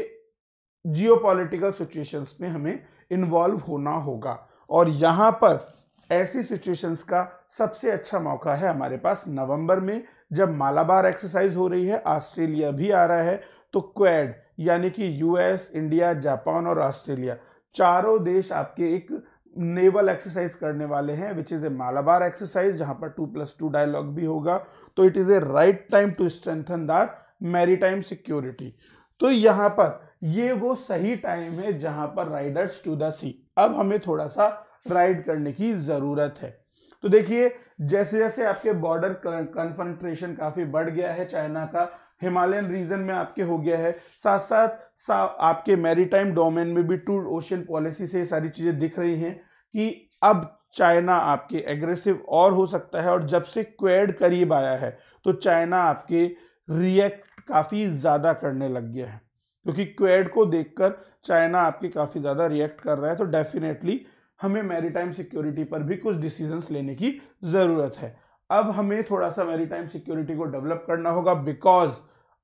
जियोपॉलिटिकल सिचुएशंस में हमें इन्वॉल्व होना होगा और यहाँ पर ऐसी सिचुएशंस का सबसे अच्छा मौका है हमारे पास नवंबर में जब मालाबार एक्सरसाइज हो रही है ऑस्ट्रेलिया भी आ रहा है तो क्वेड यानी कि यूएस इंडिया जापान और ऑस्ट्रेलिया चारों देश आपके एक नेवल एक्सरसाइज करने वाले हैं which is a Malabar exercise जहां पर टू प्लस टू डायलॉग भी होगा तो it is a right time to strengthen their maritime security तो यहां पर ये वो सही टाइम है जहां पर राइडर्स टू द सी अब हमें थोड़ा सा राइड करने की ज़रूरत है तो देखिए जैसे जैसे आपके बॉर्डर कंसंट्रेशन काफ़ी बढ़ गया है चाइना का हिमालयन रीजन में आपके हो गया है साथ साथ सा, आपके मैरीटाइम डोमेन में भी टू ओशन पॉलिसी से सारी चीज़ें दिख रही हैं कि अब चाइना आपके एग्रेसिव और हो सकता है और जब से क्वेड करीब आया है तो चाइना आपके रिएक्ट काफ़ी ज़्यादा करने लग गया है क्योंकि क्वेड को देखकर चाइना आपके काफ़ी ज़्यादा रिएक्ट कर रहा है तो डेफिनेटली हमें मैरीटाइम सिक्योरिटी पर भी कुछ डिसीजंस लेने की ज़रूरत है अब हमें थोड़ा सा मैरीटाइम सिक्योरिटी को डेवलप करना होगा बिकॉज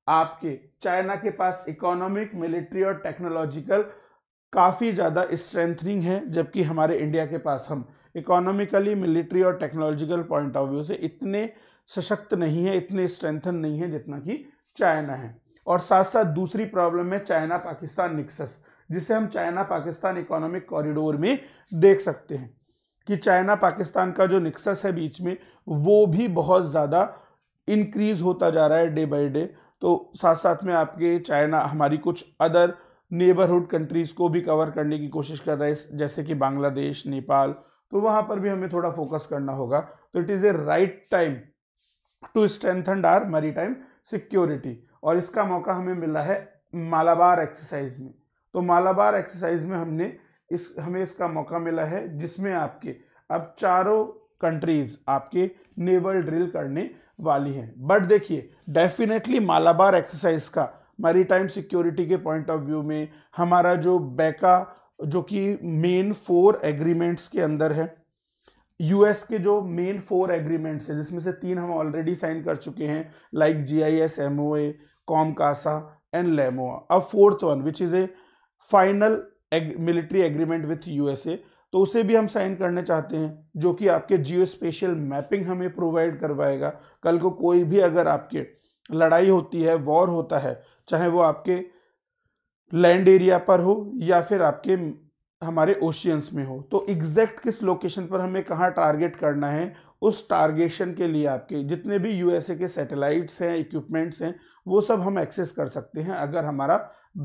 आपके चाइना के पास इकोनॉमिक मिलिट्री और टेक्नोलॉजिकल काफ़ी ज़्यादा स्ट्रेंथनिंग है जबकि हमारे इंडिया के पास हम इकोनॉमिकली मिलिट्री और टेक्नोलॉजिकल पॉइंट ऑफ व्यू से इतने सशक्त नहीं है इतने स्ट्रेंथन नहीं है जितना कि चाइना है और साथ साथ दूसरी प्रॉब्लम है चाइना पाकिस्तान निक्सस जिसे हम चाइना पाकिस्तान इकोनॉमिक कॉरिडोर में देख सकते हैं कि चाइना पाकिस्तान का जो निक्सस है बीच में वो भी बहुत ज़्यादा इंक्रीज होता जा रहा है डे बाई डे तो साथ साथ में आपके चाइना हमारी कुछ अदर नेबरहुड कंट्रीज़ को भी कवर करने की कोशिश कर रहे हैं जैसे कि बांग्लादेश नेपाल तो वहाँ पर भी हमें थोड़ा फोकस करना होगा तो it is a right time to strengthen our maritime security और इसका मौका हमें मिला है मालाबार एक्सरसाइज में तो मालाबार एक्सरसाइज में हमने इस हमें इसका मौका मिला है जिसमें आपके अब चारों कंट्रीज आपके नेवल ड्रिल करने वाली हैं बट देखिए डेफिनेटली मालाबार एक्सरसाइज का मेरी टाइम सिक्योरिटी के पॉइंट ऑफ व्यू में हमारा जो बैका जो कि मेन फोर एग्रीमेंट्स के अंदर है यूएस के जो मेन फोर एग्रीमेंट्स है जिसमें से तीन हम ऑलरेडी साइन कर चुके हैं like G S O M I A COMCASA and LEMOA अब fourth one which is a final military agreement with USA तो उसे भी हम साइन करना चाहते हैं जो कि आपके जियो स्पेशल मैपिंग हमें प्रोवाइड करवाएगा कल को कोई भी अगर आपके लड़ाई होती है वॉर होता है चाहे वो आपके लैंड एरिया पर हो या फिर आपके हमारे ओशियंस में हो तो एग्जैक्ट किस लोकेशन पर हमें कहाँ टारगेट करना है उस टारगेशन के लिए आपके जितने भी यूएसए के सैटेलाइट्स हैं इक्विपमेंट्स हैं वो सब हम एक्सेस कर सकते हैं अगर हमारा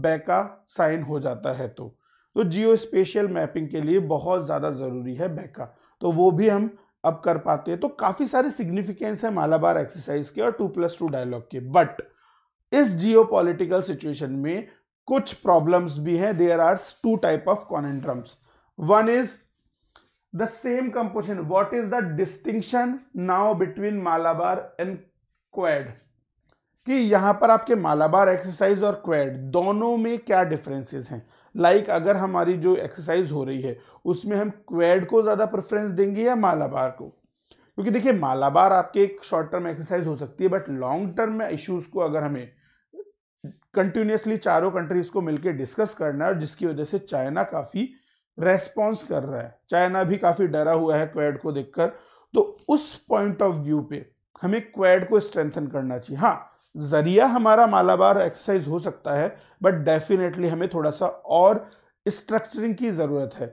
बैका साइन हो जाता है तो तो जियो स्पेशियल मैपिंग के लिए बहुत ज़्यादा ज़रूरी है बैका तो वो भी हम अब कर पाते हैं तो काफ़ी सारे सिग्निफिकेंस है मालाबार एक्सरसाइज के और टू प्लस टू डायलॉग के बट इस जियो पॉलिटिकल सिचुएशन में कुछ प्रॉब्लम्स भी हैं there are two type of conundrums one is the same composition what is the distinction now between Malabar and Quad कि यहां पर आपके मालाबार एक्सरसाइज और क्वेड दोनों में क्या डिफरेंसेस हैं लाइक like अगर हमारी जो एक्सरसाइज हो रही है उसमें हम क्वेड को ज़्यादा प्रेफरेंस देंगे या मालाबार को क्योंकि देखिए मालाबार आपके एक शॉर्ट टर्म एक्सरसाइज हो सकती है बट लॉन्ग टर्म में इश्यूज़ को अगर हमें कंटिन्यूसली चारों कंट्रीज़ को मिलकर डिस्कस करना है और जिसकी वजह से चाइना काफ़ी रेस्पॉन्स कर रहा है चाइना भी काफ़ी डरा हुआ है क्वेड को देखकर तो उस पॉइंट ऑफ व्यू पे हमें क्वेड को स्ट्रेंथन करना चाहिए हाँ ज़रिया हमारा मालाबार एक्सरसाइज हो सकता है बट डेफिनेटली हमें थोड़ा सा और स्ट्रक्चरिंग की ज़रूरत है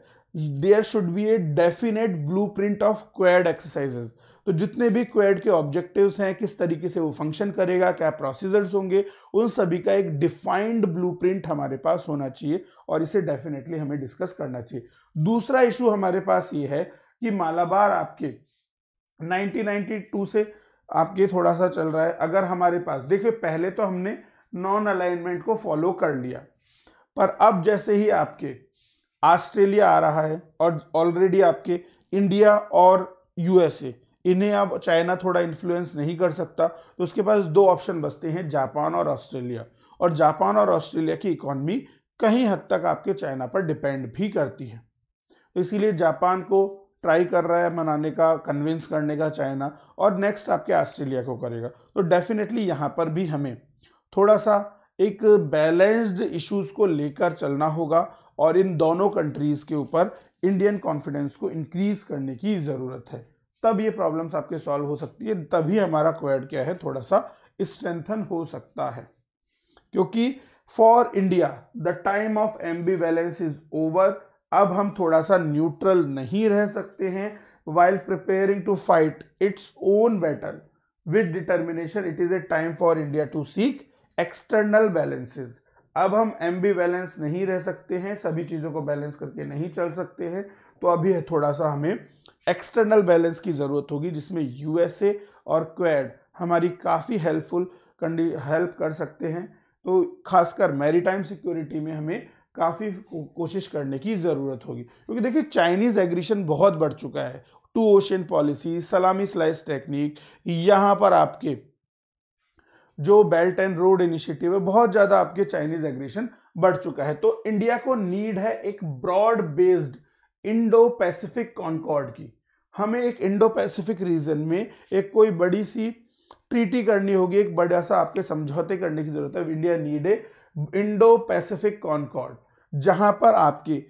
there should be a definite blueprint of Quad exercises तो जितने भी क्वेड के ऑब्जेक्टिव्स हैं किस तरीके से वो फंक्शन करेगा क्या प्रोसीजर्स होंगे उन सभी का एक डिफाइंड प्रिंट हमारे पास होना चाहिए और इसे डेफिनेटली हमें डिस्कस करना चाहिए दूसरा इशू हमारे पास ये है कि मालाबार आपके 1992 से आपके थोड़ा सा चल रहा है अगर हमारे पास देखिए पहले तो हमने नॉन अलाइनमेंट को फॉलो कर लिया पर अब जैसे ही आपके ऑस्ट्रेलिया आ रहा है और ऑलरेडी आपके इंडिया और यूएसए इन्हें अब चाइना थोड़ा इन्फ्लुएंस नहीं कर सकता तो उसके पास दो ऑप्शन बचते हैं जापान और ऑस्ट्रेलिया और जापान और ऑस्ट्रेलिया की इकोनॉमी कहीं हद तक आपके चाइना पर डिपेंड भी करती है तो इसीलिए जापान को ट्राई कर रहा है मनाने का कन्विंस करने का चाइना और नेक्स्ट आपके ऑस्ट्रेलिया को करेगा तो डेफिनेटली यहाँ पर भी हमें थोड़ा सा एक बैलेंस्ड इश्यूज को लेकर चलना होगा और इन दोनों कंट्रीज़ के ऊपर इंडियन कॉन्फिडेंस को इंक्रीज करने की ज़रूरत है तब ये प्रॉब्लम्स आपके सॉल्व हो सकती है तभी हमारा क्वेड क्या है थोड़ा सा स्ट्रेंथन हो सकता है क्योंकि for India the time of ambivalence is over अब हम थोड़ा सा न्यूट्रल नहीं रह सकते हैं while preparing to fight its own battle with determination it is a time for india to seek external balances अब हम एम बी बैलेंस नहीं रह सकते हैं सभी चीज़ों को बैलेंस करके नहीं चल सकते हैं तो अभी है थोड़ा सा हमें एक्सटर्नल बैलेंस की ज़रूरत होगी जिसमें यूएसए और क्वेड हमारी काफ़ी हेल्पफुल कंडी हेल्प कर सकते हैं तो खासकर मैरीटाइम सिक्योरिटी में हमें काफ़ी कोशिश करने की ज़रूरत होगी क्योंकि देखिए चाइनीज़ एग्रीशन बहुत बढ़ चुका है two ocean policy salami slice technique यहाँ पर आपके जो बेल्ट एंड रोड इनिशिएटिव है बहुत ज़्यादा आपके चाइनीज एग्रेशन बढ़ चुका है तो इंडिया को नीड है एक broad based Indo Pacific concord की हमें एक इंडो पैसिफिक रीजन में एक कोई बड़ी सी ट्रीटी करनी होगी एक बड़ा सा आपके समझौते करने की जरूरत है India need a Indo Pacific concord जहां पर आपके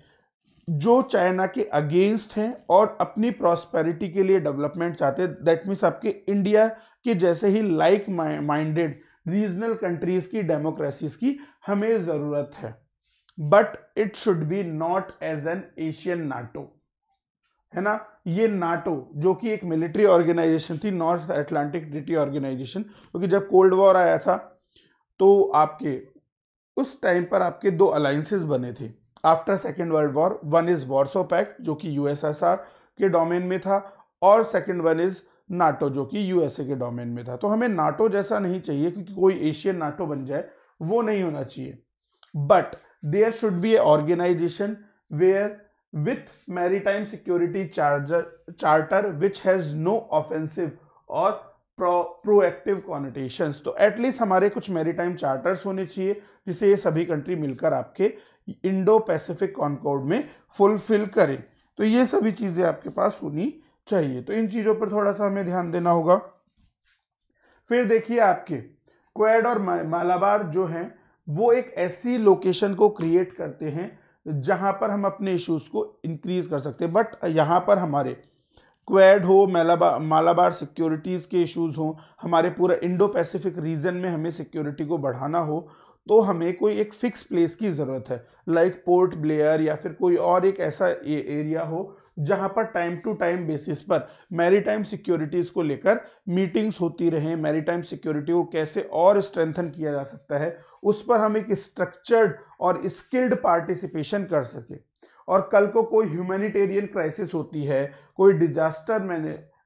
जो चाइना के अगेंस्ट हैं और अपनी प्रॉस्पेरिटी के लिए डेवलपमेंट चाहते हैं दैट मीन्स आपके इंडिया के जैसे ही लाइक माइंडेड रीजनल कंट्रीज की डेमोक्रेसीज की हमें ज़रूरत है but it should be not as an Asian NATO है ना ये नाटो जो कि एक मिलिट्री ऑर्गेनाइजेशन थी नॉर्थ अटलांटिक ट्रिटी ऑर्गेनाइजेशन क्योंकि जब कोल्ड वॉर आया था तो आपके उस टाइम पर आपके दो अलाइंसेस बने थे after second world war one is Warsaw pact जो कि यूएसएसआर के डोमेन में था और सेकेंड वन इज नाटो जो कि यूएसए के डोमेन में था तो हमें नाटो जैसा नहीं चाहिए क्योंकि कोई एशियन नाटो बन जाए वो नहीं होना चाहिए but there should be a organization where with maritime security charger charter which has no offensive और प्रोएक्टिव कॉनिटेशन तो एटलीस्ट हमारे कुछ मैरीटाइम चार्टर्स होने चाहिए जिसे ये सभी कंट्री मिलकर आपके इंडो पैसिफिक कॉनकॉर्ड में फुलफिल करें तो ये सभी चीज़ें आपके पास होनी चाहिए तो इन चीज़ों पर थोड़ा सा हमें ध्यान देना होगा फिर देखिए आपके क्वेड और मालाबार जो हैं वो एक ऐसी लोकेशन को क्रिएट करते हैं जहाँ पर हम अपने इश्यूज को इंक्रीज कर सकते हैं बट यहाँ पर हमारे क्वेड हो मेलाबा मालाबार सिक्योरिटीज़ के इश्यूज हो हमारे पूरा इंडो पैसिफिक रीजन में हमें सिक्योरिटी को बढ़ाना हो तो हमें कोई एक फिक्स प्लेस की ज़रूरत है लाइक पोर्ट ब्लेयर या फिर कोई और एक ऐसा ए, एरिया हो जहाँ पर टाइम टू टाइम बेसिस पर मैरीटाइम सिक्योरिटीज़ को लेकर मीटिंग्स होती रहें मैरीटाइम सिक्योरिटी को कैसे और स्ट्रेंथन किया जा सकता है उस पर हम एक स्ट्रक्चर्ड और स्किल्ड पार्टिसिपेशन कर सकें और कल को कोई ह्यूमैनिटेरियन क्राइसिस होती है कोई डिजास्टर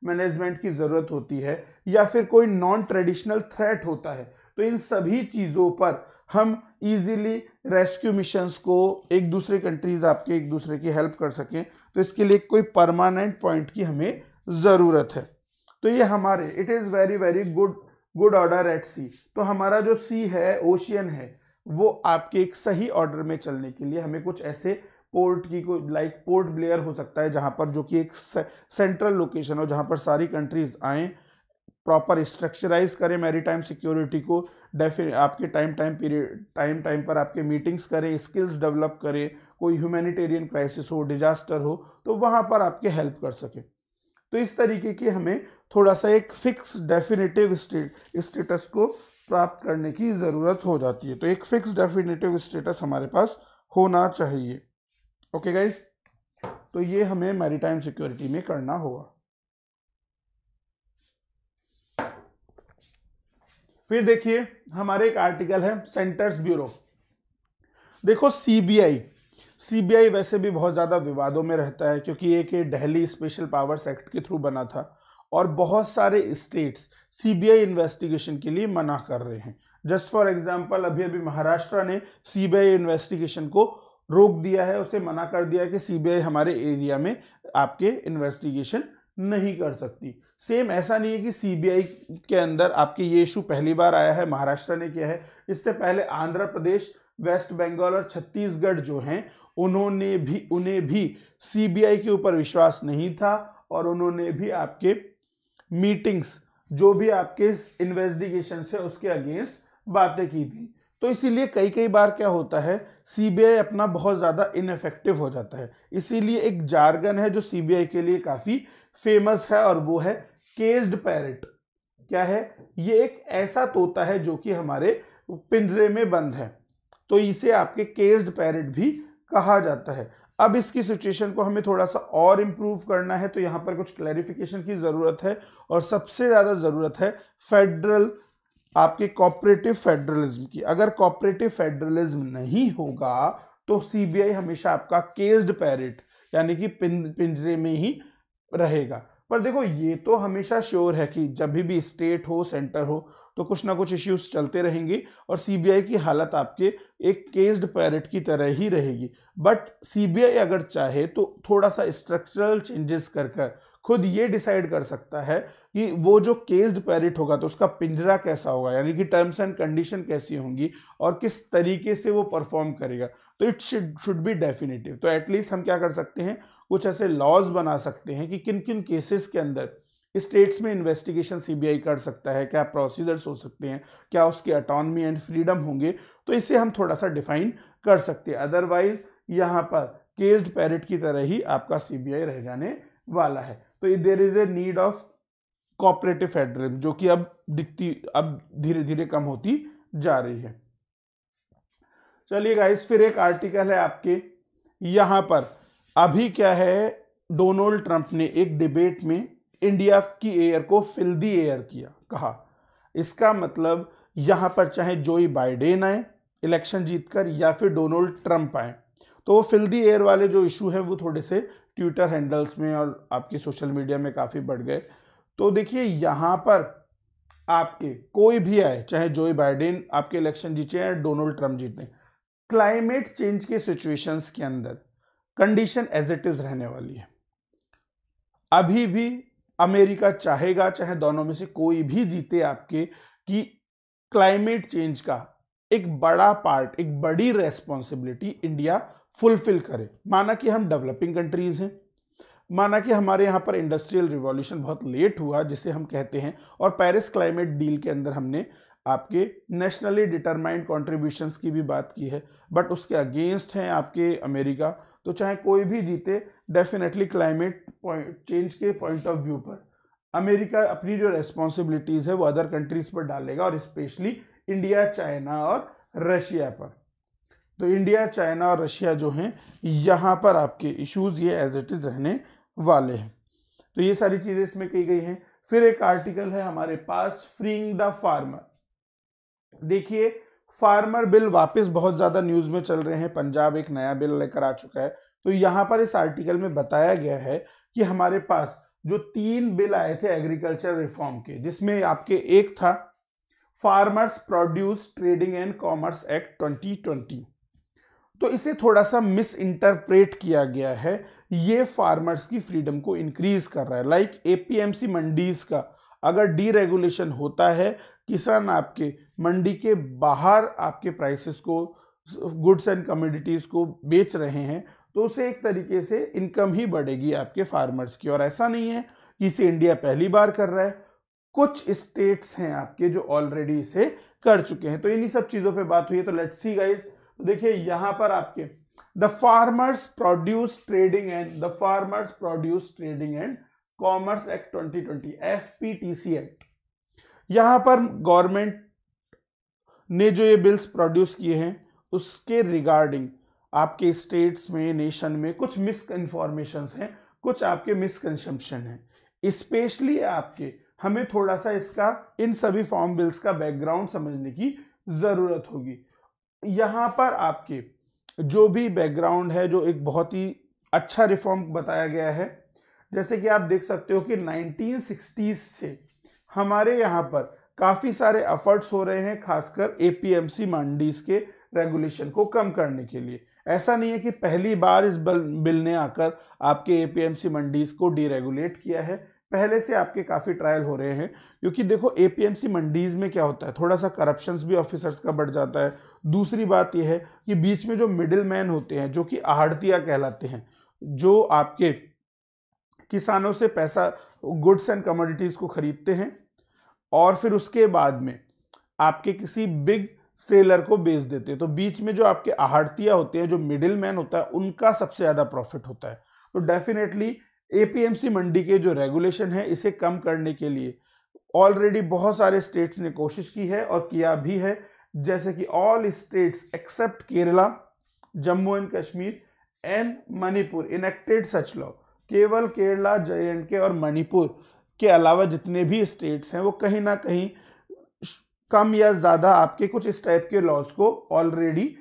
मैनेजमेंट की ज़रूरत होती है या फिर कोई नॉन ट्रेडिशनल थ्रेट होता है तो इन सभी चीज़ों पर हम इजीली रेस्क्यू मिशंस को एक दूसरे कंट्रीज़ आपके एक दूसरे की हेल्प कर सकें तो इसके लिए कोई परमानेंट पॉइंट की हमें ज़रूरत है तो ये हमारे it is very very good good order at sea तो हमारा जो सी है ओशियन है वो आपके एक सही ऑर्डर में चलने के लिए हमें कुछ ऐसे पोर्ट की कोई लाइक पोर्ट ब्लेयर हो सकता है जहाँ पर जो कि एक सेंट्रल लोकेशन हो जहाँ पर सारी कंट्रीज आएँ प्रॉपर स्ट्रक्चराइज करें मेरी टाइम सिक्योरिटी को डेफि आपके time time period time time पर आपके मीटिंग्स करें स्किल्स डेवलप करें कोई ह्यूमैनिटेरियन क्राइसिस हो डिजास्टर हो तो वहाँ पर आपके हेल्प कर सकें तो इस तरीके की हमें थोड़ा सा एक फिक्स डेफिनेटिव स्टेटस को प्राप्त करने की ज़रूरत हो जाती है तो एक फिक्स डेफिनेटिव स्टेटस हमारे पास होना चाहिए ओके गाइज तो ये हमें मैरीटाइम सिक्योरिटी में करना होगा फिर देखिए हमारे एक आर्टिकल है सेंटर्स ब्यूरो देखो सीबीआई सीबीआई वैसे भी बहुत ज़्यादा विवादों में रहता है क्योंकि एक दिल्ली स्पेशल पावर्स एक्ट के थ्रू बना था और बहुत सारे स्टेट्स सीबीआई इन्वेस्टिगेशन के लिए मना कर रहे हैं जस्ट फॉर एग्जाम्पल अभी अभी महाराष्ट्र ने सीबीआई इन्वेस्टिगेशन को रोक दिया है उसे मना कर दिया है कि सीबीआई हमारे एरिया में आपके इन्वेस्टिगेशन नहीं कर सकती सेम ऐसा नहीं है कि सीबीआई के अंदर आपके ये इशू पहली बार आया है महाराष्ट्र ने किया है इससे पहले आंध्र प्रदेश वेस्ट बंगाल और छत्तीसगढ़ जो हैं उन्होंने भी उन्हें भी सीबीआई के ऊपर विश्वास नहीं था और उन्होंने भी आपके मीटिंग्स जो भी आपके इन्वेस्टिगेशन से उसके अगेंस्ट बातें की थी तो इसीलिए कई कई बार क्या होता है सीबीआई अपना बहुत ज़्यादा इनफेक्टिव हो जाता है इसीलिए एक जार्गन है जो सीबीआई के लिए काफ़ी फेमस है और वो है केज्ड पैरट क्या है ये एक ऐसा तोता है जो कि हमारे पिंजरे में बंद है तो इसे आपके केज्ड पैरट भी कहा जाता है अब इसकी सिचुएशन को हमें थोड़ा सा और इम्प्रूव करना है तो यहाँ पर कुछ क्लैरिफिकेशन की ज़रूरत है और सबसे ज़्यादा ज़रूरत है फेडरल आपके कॉपरेटिव फेडरलिज्म की अगर कॉपरेटिव फेडरलिज्म नहीं होगा तो सीबीआई हमेशा आपका केज्ड पैरेट यानी कि पिंजरे में ही रहेगा पर देखो ये तो हमेशा श्योर है कि जब भी स्टेट हो सेंटर हो तो कुछ ना कुछ इश्यूज चलते रहेंगे और सीबीआई की हालत आपके एक केस्ड पैरट की तरह ही रहेगी बट सीबीआई अगर चाहे तो थोड़ा सा स्ट्रक्चरल चेंजेस कर कर खुद ये डिसाइड कर सकता है कि वो जो केस्ड पैरिट होगा तो उसका पिंजरा कैसा होगा यानी कि टर्म्स एंड कंडीशन कैसी होंगी और किस तरीके से वो परफॉर्म करेगा तो इट शुड बी डेफिनेटिव तो एटलीस्ट हम क्या कर सकते हैं कुछ ऐसे लॉज बना सकते हैं कि किन किन केसेस के अंदर स्टेट्स में इन्वेस्टिगेशन सीबीआई कर सकता है क्या प्रोसीजर्स हो सकते हैं क्या उसके अटॉनमी एंड फ्रीडम होंगे तो इसे हम थोड़ा सा डिफाइन कर सकते हैं अदरवाइज यहाँ पर केस्ड पैरिट की तरह ही आपका सीबीआई रह जाने वाला है तो there is a need of cooperative federal जो कि अब दिखती अब धीरे धीरे कम होती जा रही है चलिए गाइस फिर एक आर्टिकल है आपके यहां पर अभी क्या है डोनाल्ड ट्रंप ने एक डिबेट में इंडिया की एयर को फिल्दी एयर किया कहा इसका मतलब यहां पर चाहे जोई बाइडेन आए इलेक्शन जीतकर या फिर डोनाल्ड ट्रंप आए तो वो फिल्दी एयर वाले जो इशू है वो थोड़े से ट्विटर हैंडल्स में और आपके सोशल मीडिया में काफ़ी बढ़ गए तो देखिए यहाँ पर आपके कोई भी आए चाहे जो बाइडेन आपके इलेक्शन जीते या डोनाल्ड ट्रम्प जीते क्लाइमेट चेंज के सिचुएशंस के अंदर कंडीशन एज इट इज़ रहने वाली है अभी भी अमेरिका चाहेगा चाहे दोनों में से कोई भी जीते आपके कि क्लाइमेट चेंज का एक बड़ा पार्ट एक बड़ी रेस्पॉन्सिबिलिटी इंडिया फुलफिल करें माना कि हम डेवलपिंग कंट्रीज़ हैं माना कि हमारे यहाँ पर इंडस्ट्रियल रिवॉल्यूशन बहुत लेट हुआ जिसे हम कहते हैं और पेरिस क्लाइमेट डील के अंदर हमने आपके नेशनली डिटरमाइंड कॉन्ट्रीब्यूशंस की भी बात की है बट उसके अगेंस्ट हैं आपके अमेरिका तो चाहे कोई भी जीते डेफिनेटली क्लाइमेट चेंज के पॉइंट ऑफ व्यू पर अमेरिका अपनी जो रेस्पॉन्सिबिलिटीज़ है वो अदर कंट्रीज़ पर डालेगा और स्पेशली इंडिया चाइना और रशिया पर तो इंडिया चाइना और रशिया जो हैं यहाँ पर आपके इश्यूज ये एज इट इज़ रहने वाले हैं तो ये सारी चीज़ें इसमें कही गई हैं फिर एक आर्टिकल है हमारे पास फ्रींग द फार्मर देखिए फार्मर बिल वापस बहुत ज़्यादा न्यूज़ में चल रहे हैं पंजाब एक नया बिल लेकर आ चुका है तो यहाँ पर इस आर्टिकल में बताया गया है कि हमारे पास जो तीन बिल आए थे एग्रीकल्चर रिफॉर्म के जिसमें आपके एक था farmers produce trading and commerce act 2020 तो इसे थोड़ा सा मिस इंटरप्रेट किया गया है ये फार्मर्स की फ्रीडम को इंक्रीज कर रहा है लाइक एपीएमसी मंडीज का अगर डीरेगुलेशन होता है किसान आपके मंडी के बाहर आपके प्राइसेस को गुड्स एंड कम्योडिटीज़ को बेच रहे हैं तो उसे एक तरीके से इनकम ही बढ़ेगी आपके फार्मर्स की और ऐसा नहीं है कि इसे इंडिया पहली बार कर रहा है कुछ स्टेट्स हैं आपके जो ऑलरेडी इसे कर चुके हैं तो इन्हीं सब चीज़ों पे बात हुई है तो लेट्स सी गाइस देखिए यहां पर आपके the farmers produce trading and the farmers produce trading and commerce act 2020 सी एक्ट यहां पर गवर्नमेंट ने जो ये बिल्स प्रोड्यूस किए हैं उसके रिगार्डिंग आपके स्टेट्स में नेशन में कुछ मिस इन्फॉर्मेशन हैं कुछ आपके मिसकनशम्पशन हैं स्पेशली आपके हमें थोड़ा सा इसका इन सभी फॉर्म बिल्स का बैकग्राउंड समझने की ज़रूरत होगी यहाँ पर आपके जो भी बैकग्राउंड है जो एक बहुत ही अच्छा रिफॉर्म बताया गया है जैसे कि आप देख सकते हो कि 1960s से हमारे यहाँ पर काफ़ी सारे एफर्ट्स हो रहे हैं खासकर एपीएमसी मंडीज के रेगुलेशन को कम करने के लिए ऐसा नहीं है कि पहली बार इस बिल ने आकर आपके एपीएमसी मंडीज को डीरेगुलेट किया है पहले से आपके काफ़ी ट्रायल हो रहे हैं क्योंकि देखो एपीएमसी मंडीज़ में क्या होता है थोड़ा सा करप्शन भी ऑफिसर्स का बढ़ जाता है दूसरी बात यह है कि बीच में जो मिडिल मैन होते हैं जो कि आहड़तिया कहलाते हैं जो आपके किसानों से पैसा गुड्स एंड कमोडिटीज़ को ख़रीदते हैं और फिर उसके बाद में आपके किसी बिग सेलर को बेच देते हैं तो बीच में जो आपके आहड़तिया होते हैं जो मिडिल मैन होता है उनका सबसे ज़्यादा प्रॉफिट होता है तो डेफिनेटली एपीएमसी मंडी के जो रेगुलेशन है इसे कम करने के लिए ऑलरेडी बहुत सारे स्टेट्स ने कोशिश की है और किया भी है जैसे कि all states except Kerala Jammu and Kashmir and Manipur enacted such law केवल केरला जे एंड के और मणिपुर के अलावा जितने भी स्टेट्स हैं वो कहीं ना कहीं कम या ज़्यादा आपके कुछ इस टाइप के लॉज को ऑलरेडी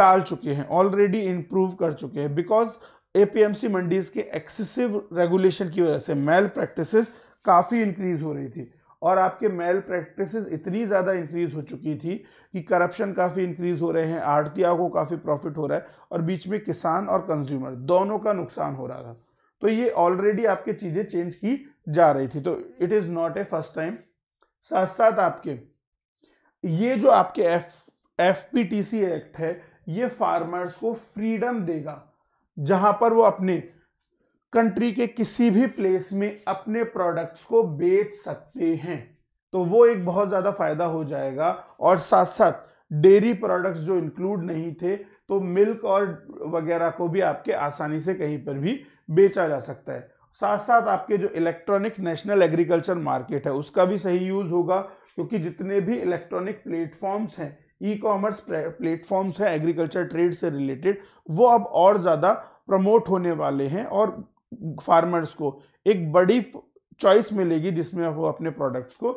डाल चुके हैं ऑलरेडी इम्प्रूव कर चुके हैं बिकॉज एपीएमसी मंडीज के एक्सेसिव रेगुलेशन की वजह से मेल प्रैक्टिस काफ़ी इंक्रीज हो रही थी और आपके मेल प्रैक्टिस इतनी ज़्यादा इंक्रीज हो चुकी थी कि करप्शन काफ़ी इंक्रीज हो रहे हैं आड़तिया को काफ़ी प्रॉफिट हो रहा है और बीच में किसान और कंज्यूमर दोनों का नुकसान हो रहा था तो ये ऑलरेडी आपके चीज़ें चेंज की जा रही थी तो it is not a first time साथ साथ आपके ये जो आपके एफ एफ एक्ट है ये फार्मर्स को फ्रीडम देगा जहां पर वो अपने कंट्री के किसी भी प्लेस में अपने प्रोडक्ट्स को बेच सकते हैं तो वो एक बहुत ज़्यादा फायदा हो जाएगा और साथ साथ डेयरी प्रोडक्ट्स जो इंक्लूड नहीं थे तो मिल्क और वगैरह को भी आपके आसानी से कहीं पर भी बेचा जा सकता है साथ साथ आपके जो इलेक्ट्रॉनिक नेशनल एग्रीकल्चर मार्केट है उसका भी सही यूज़ होगा क्योंकि जितने भी इलेक्ट्रॉनिक प्लेटफॉर्म्स हैं ई कॉमर्स प्लेटफॉर्म्स है एग्रीकल्चर ट्रेड से रिलेटेड वो अब और ज़्यादा प्रमोट होने वाले हैं और फार्मर्स को एक बड़ी चॉइस मिलेगी जिसमें वो अपने प्रोडक्ट्स को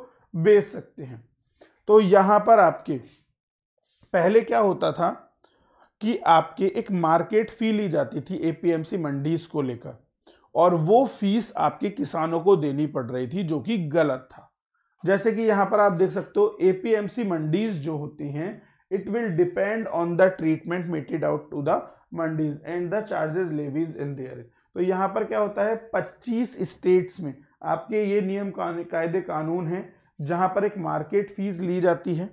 बेच सकते हैं तो यहाँ पर आपके पहले क्या होता था कि आपके एक मार्केट फी ली जाती थी एपीएमसी मंडीज को लेकर और वो फीस आपके किसानों को देनी पड़ रही थी जो कि गलत था जैसे कि यहाँ पर आप देख सकते हो एपीएमसी मंडीज जो होती हैं it will depend on the treatment meted out to the mandis and the charges levies in there तो यहाँ पर क्या होता है 25 स्टेट्स में आपके ये नियम कायदे कानून हैं जहाँ पर एक मार्केट फीस ली जाती है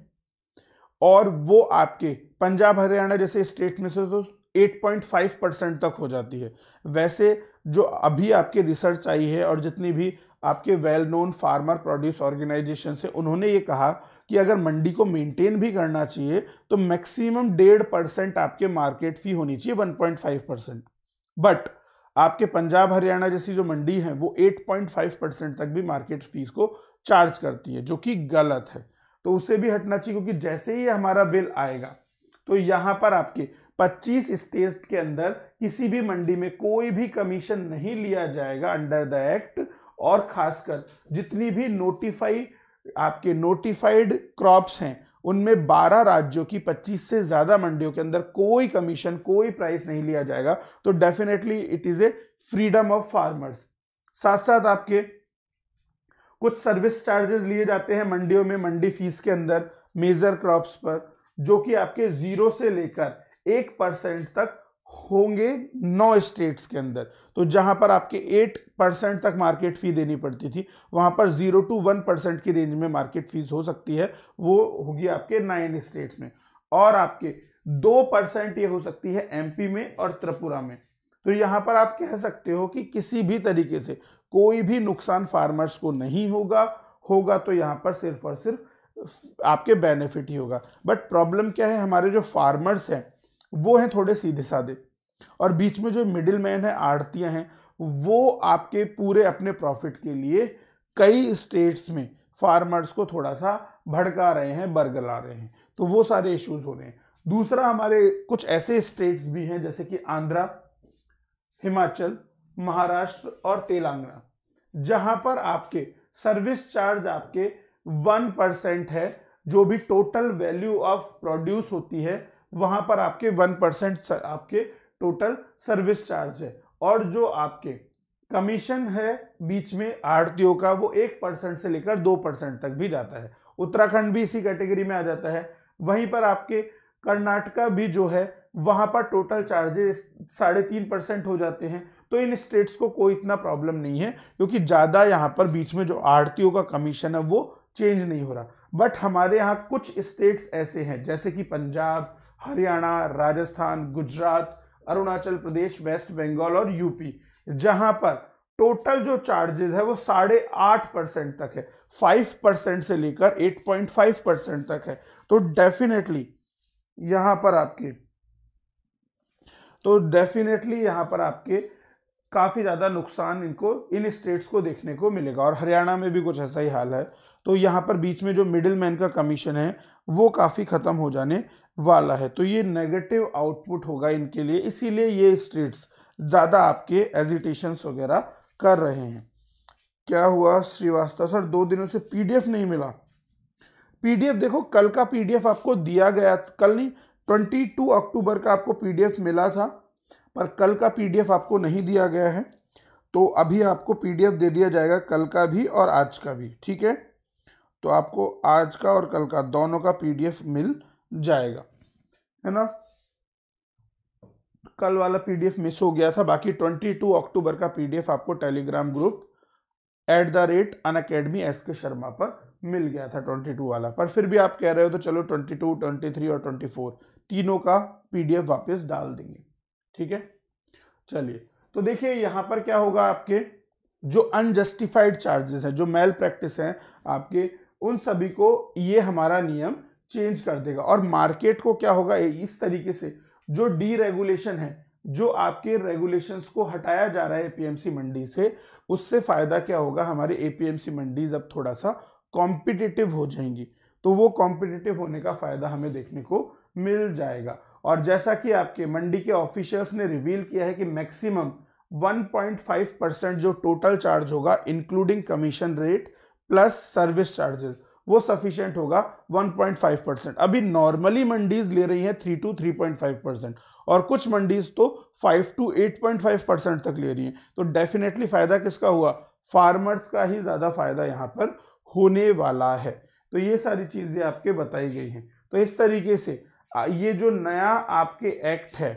और वो आपके पंजाब हरियाणा जैसे स्टेट में से तो 8.5 परसेंट तक हो जाती है वैसे जो अभी आपके रिसर्च आई है और जितनी भी आपके well known farmer produce organization से उन्होंने ये कहा कि अगर मंडी को मेंटेन भी करना चाहिए तो मैक्सिमम डेढ़ परसेंट आपके मार्केट फी होनी चाहिए one point five percent but आपके पंजाब हरियाणा जैसी जो मंडी है वो एट पॉइंट फाइव परसेंट तक भी मार्केट फीस को चार्ज करती है जो कि गलत है तो उसे भी हटना चाहिए क्योंकि जैसे ही हमारा बिल आएगा तो यहाँ पर आपके पच्चीस स्टेट के अंदर किसी भी मंडी में कोई भी कमीशन नहीं लिया जाएगा अंडर द एक्ट और खासकर जितनी भी नोटिफाई आपके नोटिफाइड क्रॉप्स हैं उनमें 12 राज्यों की 25 से ज़्यादा मंडियों के अंदर कोई कमीशन कोई प्राइस नहीं लिया जाएगा तो definitely it is a freedom of farmers साथ साथ आपके कुछ सर्विस चार्जेस लिए जाते हैं मंडियों में मंडी फीस के अंदर मेजर क्रॉप्स पर जो कि आपके ज़ीरो से लेकर एक परसेंट तक होंगे नौ स्टेट्स के अंदर तो जहां पर आपके एट परसेंट तक मार्केट फी देनी पड़ती थी वहां पर जीरो टू वन परसेंट की रेंज में मार्केट फीस हो सकती है वो होगी आपके नाइन स्टेट्स में और आपके दो परसेंट ये हो सकती है एमपी में और त्रिपुरा में तो यहाँ पर आप कह सकते हो कि किसी भी तरीके से कोई भी नुकसान फार्मर्स को नहीं होगा होगा तो यहाँ पर सिर्फ और सिर्फ आपके बेनिफिट ही होगा बट प्रॉब्लम क्या है हमारे जो फार्मर्स हैं वो हैं थोड़े सीधे साधे और बीच में जो मिडिल मैन है आड़तियाँ हैं वो आपके पूरे अपने प्रॉफिट के लिए कई स्टेट्स में फार्मर्स को थोड़ा सा भड़का रहे हैं बरगला रहे हैं तो वो सारे इश्यूज हो रहे हैं दूसरा हमारे कुछ ऐसे स्टेट्स भी हैं जैसे कि आंध्रा हिमाचल महाराष्ट्र और तेलंगाना जहां पर आपके सर्विस चार्ज आपके वन परसेंट है जो भी टोटल वैल्यू ऑफ प्रोड्यूस होती है वहां पर आपके वन परसेंट आपके टोटल सर्विस चार्ज है और जो आपके कमीशन है बीच में आरटीओ का वो एक परसेंट से लेकर दो परसेंट तक भी जाता है उत्तराखंड भी इसी कैटेगरी में आ जाता है वहीं पर आपके कर्नाटका भी जो है वहां पर टोटल चार्जेस साढ़े तीन परसेंट हो जाते हैं तो इन स्टेट्स को कोई इतना प्रॉब्लम नहीं है क्योंकि ज़्यादा यहाँ पर बीच में जो आरटीओ का कमीशन है वो चेंज नहीं हो रहा बट हमारे यहाँ कुछ स्टेट्स ऐसे हैं जैसे कि पंजाब हरियाणा राजस्थान गुजरात अरुणाचल प्रदेश वेस्ट बंगाल और यूपी जहां पर टोटल जो चार्जेस है वो साढ़े आठ परसेंट तक है फाइव परसेंट से लेकर एट पॉइंट फाइव परसेंट तक है तो डेफिनेटली यहां पर आपके तो डेफिनेटली यहां पर आपके काफ़ी ज़्यादा नुकसान इनको इन स्टेट्स को देखने को मिलेगा और हरियाणा में भी कुछ ऐसा ही हाल है तो यहां पर बीच में जो मिडिल मैन का कमीशन है वो काफ़ी ख़त्म हो जाने वाला है तो ये नेगेटिव आउटपुट होगा इनके लिए इसीलिए ये स्टेट्स ज़्यादा आपके एजिटेशन वगैरह कर रहे हैं क्या हुआ श्रीवास्तव सर दो दिनों से पीडीएफ नहीं मिला पीडीएफ देखो कल का पीडीएफ आपको दिया गया कल नहीं ट्वेंटी टू अक्टूबर का आपको पीडीएफ मिला था पर कल का पीडीएफ आपको नहीं दिया गया है तो अभी आपको पीडीएफ दे दिया जाएगा कल का भी और आज का भी ठीक है तो आपको आज का और कल का दोनों का पीडीएफ मिल जाएगा है ना कल वाला पीडीएफ मिस हो गया था बाकी 22 अक्टूबर का पीडीएफ आपको Telegram group at the rate Unacademy S K Sharma पर मिल गया था 22 वाला पर फिर भी आप कह रहे हो तो चलो 22, 23 और 24 तीनों का पीडीएफ वापस डाल देंगे ठीक है चलिए तो देखिए यहां पर क्या होगा आपके जो अनजस्टिफाइड चार्जेस है जो मेल प्रैक्टिस है आपके उन सभी को ये हमारा नियम चेंज कर देगा और मार्केट को क्या होगा इस तरीके से जो डीरेगुलेशन है जो आपके रेगुलेशंस को हटाया जा रहा है एपीएमसी मंडी से उससे फायदा क्या होगा हमारे एपीएमसी मंडीज अब थोड़ा सा कॉम्पिटिटिव हो जाएंगी तो वो कॉम्पिटिटिव होने का फायदा हमें देखने को मिल जाएगा और जैसा कि आपके मंडी के ऑफिशियल्स ने रिवील किया है कि मैक्सिमम 1.5 परसेंट जो टोटल चार्ज होगा including commission rate plus service charges वो सफिशियंट होगा 1.5 परसेंट अभी नॉर्मली मंडीज ले रही हैं 3 टू 3.5 परसेंट और कुछ मंडीज तो 5 टू 8.5 परसेंट तक ले रही हैं तो डेफिनेटली फायदा किसका हुआ फार्मर्स का ही ज़्यादा फायदा यहाँ पर होने वाला है तो ये सारी चीज़ें आपके बताई गई हैं तो इस तरीके से ये जो नया आपके एक्ट है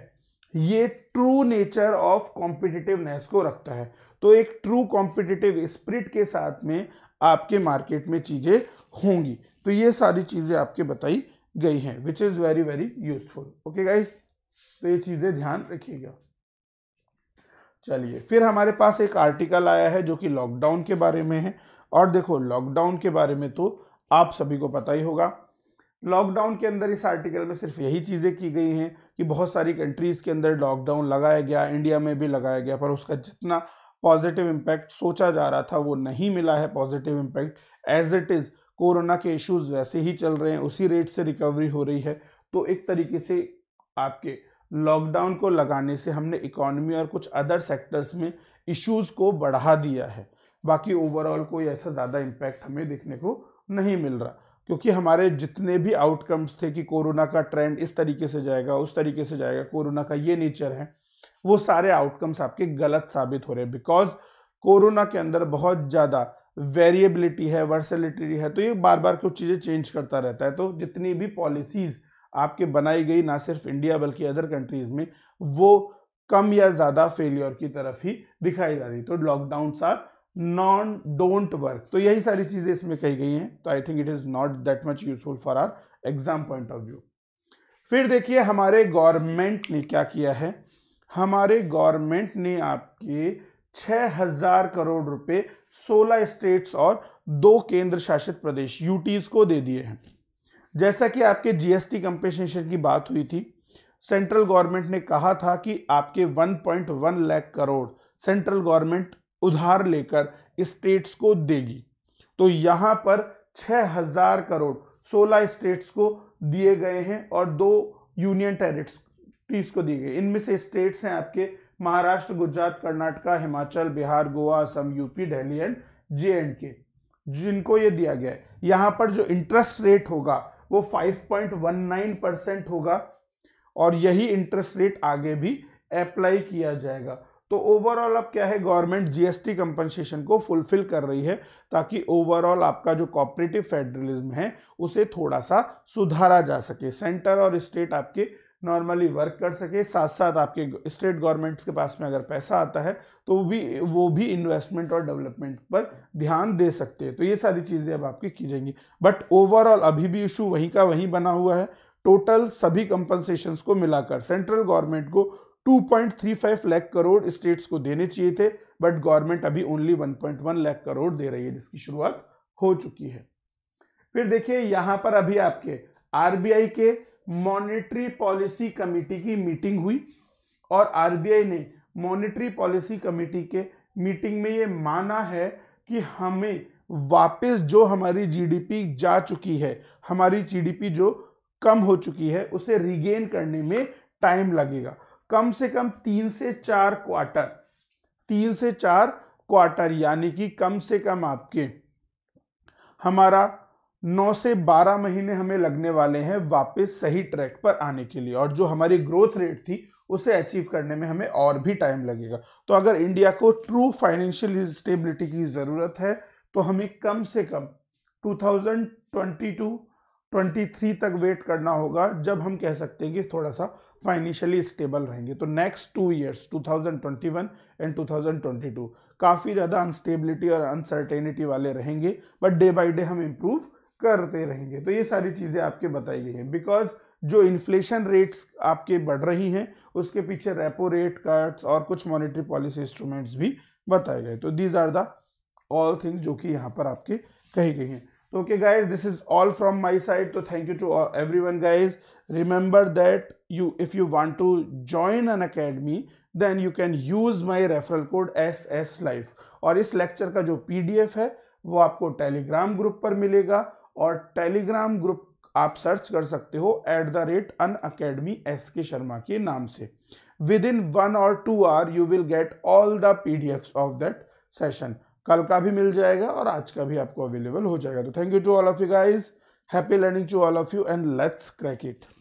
ये ट्रू नेचर ऑफ कॉम्पिटिटिवनेस को रखता है तो एक ट्रू कॉम्पिटिटिव स्प्रिट के साथ में आपके मार्केट में चीज़ें होंगी तो ये सारी चीज़ें आपके बताई गई हैं which is very very useful okay guys तो ये चीज़ें ध्यान रखिएगा चलिए फिर हमारे पास एक आर्टिकल आया है जो कि लॉकडाउन के बारे में है और देखो लॉकडाउन के बारे में तो आप सभी को पता ही होगा लॉकडाउन के अंदर इस आर्टिकल में सिर्फ यही चीज़ें की गई हैं कि बहुत सारी कंट्रीज़ के अंदर लॉकडाउन लगाया गया इंडिया में भी लगाया गया पर उसका जितना पॉजिटिव इम्पैक्ट सोचा जा रहा था वो नहीं मिला है positive impact as it is corona के इश्यूज वैसे ही चल रहे हैं उसी रेट से रिकवरी हो रही है तो एक तरीके से आपके लॉकडाउन को लगाने से हमने इकोनॉमी और कुछ अदर सेक्टर्स में इश्यूज को बढ़ा दिया है बाकी ओवरऑल कोई ऐसा ज़्यादा इम्पैक्ट हमें देखने को नहीं मिल रहा क्योंकि हमारे जितने भी आउटकम्स थे कि कोरोना का ट्रेंड इस तरीके से जाएगा उस तरीके से जाएगा कोरोना का ये नेचर है वो सारे आउटकम्स आपके गलत साबित हो रहे हैं बिकॉज कोरोना के अंदर बहुत ज़्यादा वेरिएबिलिटी है वर्सेलिटी है तो ये बार बार कुछ चीज़ें चेंज करता रहता है तो जितनी भी पॉलिसीज़ आपके बनाई गई ना सिर्फ इंडिया बल्कि अदर कंट्रीज़ में वो कम या ज़्यादा फेलियर की तरफ ही दिखाई जा रही तो lockdown are non don't work तो यही सारी चीज़ें इसमें कही गई हैं तो I think it is not that much useful for our exam point of view फिर देखिए हमारे गवर्नमेंट ने क्या किया है हमारे गवर्नमेंट ने आपके 6000 करोड़ रुपए 16 स्टेट्स और दो केंद्र शासित प्रदेश यूटीज को दे दिए हैं जैसा कि आपके जीएसटी कंपेंसेशन की बात हुई थी सेंट्रल गवर्नमेंट ने कहा था कि आपके 1.1 लाख करोड़ सेंट्रल गवर्नमेंट उधार लेकर स्टेट्स को देगी तो यहाँ पर 6000 करोड़ 16 स्टेट्स को दिए गए हैं और दो यूनियन टेरिट्स तीस को दी गई इनमें से स्टेट्स हैं आपके Maharashtra Gujarat Karnataka Himachal Bihar Goa Assam UP Delhi and J and K जिनको ये दिया गया है यहाँ पर जो इंटरेस्ट रेट होगा वो 5.19 परसेंट होगा और यही इंटरेस्ट रेट आगे भी अप्लाई किया जाएगा तो ओवरऑल अब क्या है गवर्नमेंट जीएसटी कंपनसेशन को फुलफिल कर रही है ताकि ओवरऑल आपका जो कॉपरेटिव फेडरलिज्म है उसे थोड़ा सा सुधारा जा सके सेंटर और स्टेट आपके नॉर्मली वर्क कर सके साथ साथ आपके स्टेट गवर्नमेंट्स के पास में अगर पैसा आता है तो भी वो भी इन्वेस्टमेंट और डेवलपमेंट पर ध्यान दे सकते हैं तो ये सारी चीज़ें अब आपकी की जाएंगी बट ओवरऑल अभी भी इशू वहीं का वहीं बना हुआ है टोटल सभी कंपनसेशन को मिलाकर सेंट्रल गवर्नमेंट को 2.35 लाख करोड़ स्टेट्स को देने चाहिए थे बट गवर्नमेंट अभी ओनली 1.1 लाख करोड़ दे रही है जिसकी शुरुआत हो चुकी है फिर देखिए यहाँ पर अभी आपके आरबीआई के मॉनेटरी पॉलिसी कमेटी की मीटिंग हुई और आरबीआई ने मॉनेटरी पॉलिसी कमेटी के मीटिंग में ये माना है कि हमें वापस जो हमारी जीडीपी जा चुकी है हमारी जीडीपी जो कम हो चुकी है उसे रिगेन करने में टाइम लगेगा कम से कम तीन से चार क्वार्टर तीन से चार क्वार्टर यानी कि कम से कम आपके हमारा नौ से बारह महीने हमें लगने वाले हैं वापस सही ट्रैक पर आने के लिए और जो हमारी ग्रोथ रेट थी उसे अचीव करने में हमें और भी टाइम लगेगा तो अगर इंडिया को ट्रू फाइनेंशियल स्टेबिलिटी की ज़रूरत है तो हमें कम से कम 2022 23 तक वेट करना होगा जब हम कह सकते हैं कि थोड़ा सा फाइनेंशियली स्टेबल रहेंगे तो नेक्स्ट टू ईयर्स 2021 एंड 2022 काफ़ी ज़्यादा अनस्टेबिलिटी और अनसर्टेनिटी वाले रहेंगे बट डे बाई डे हम इम्प्रूव करते रहेंगे तो ये सारी चीज़ें आपके बताई गई हैं बिकॉज जो इन्फ्लेशन रेट्स आपके बढ़ रही हैं उसके पीछे रेपो रेट कट्स और कुछ मॉनेटरी पॉलिसी इंस्ट्रूमेंट्स भी बताए गए तो these are the all things जो कि यहाँ पर आपके कही गई हैं तो okay guys this is all from my side तो thank you to everyone guys remember that you if you want to join Unacademy then you can use my referral code S S life और इस lecture का जो P D F है वो आपको Telegram group पर मिलेगा और टेलीग्राम ग्रुप आप सर्च कर सकते हो at the rate Unacademy S K Sharma के नाम से विद इन वन और two hour you will get all the P D F of that session कल का भी मिल जाएगा और आज का भी आपको अवेलेबल हो जाएगा तो thank you to all of you guys happy learning to all of you and let's crack it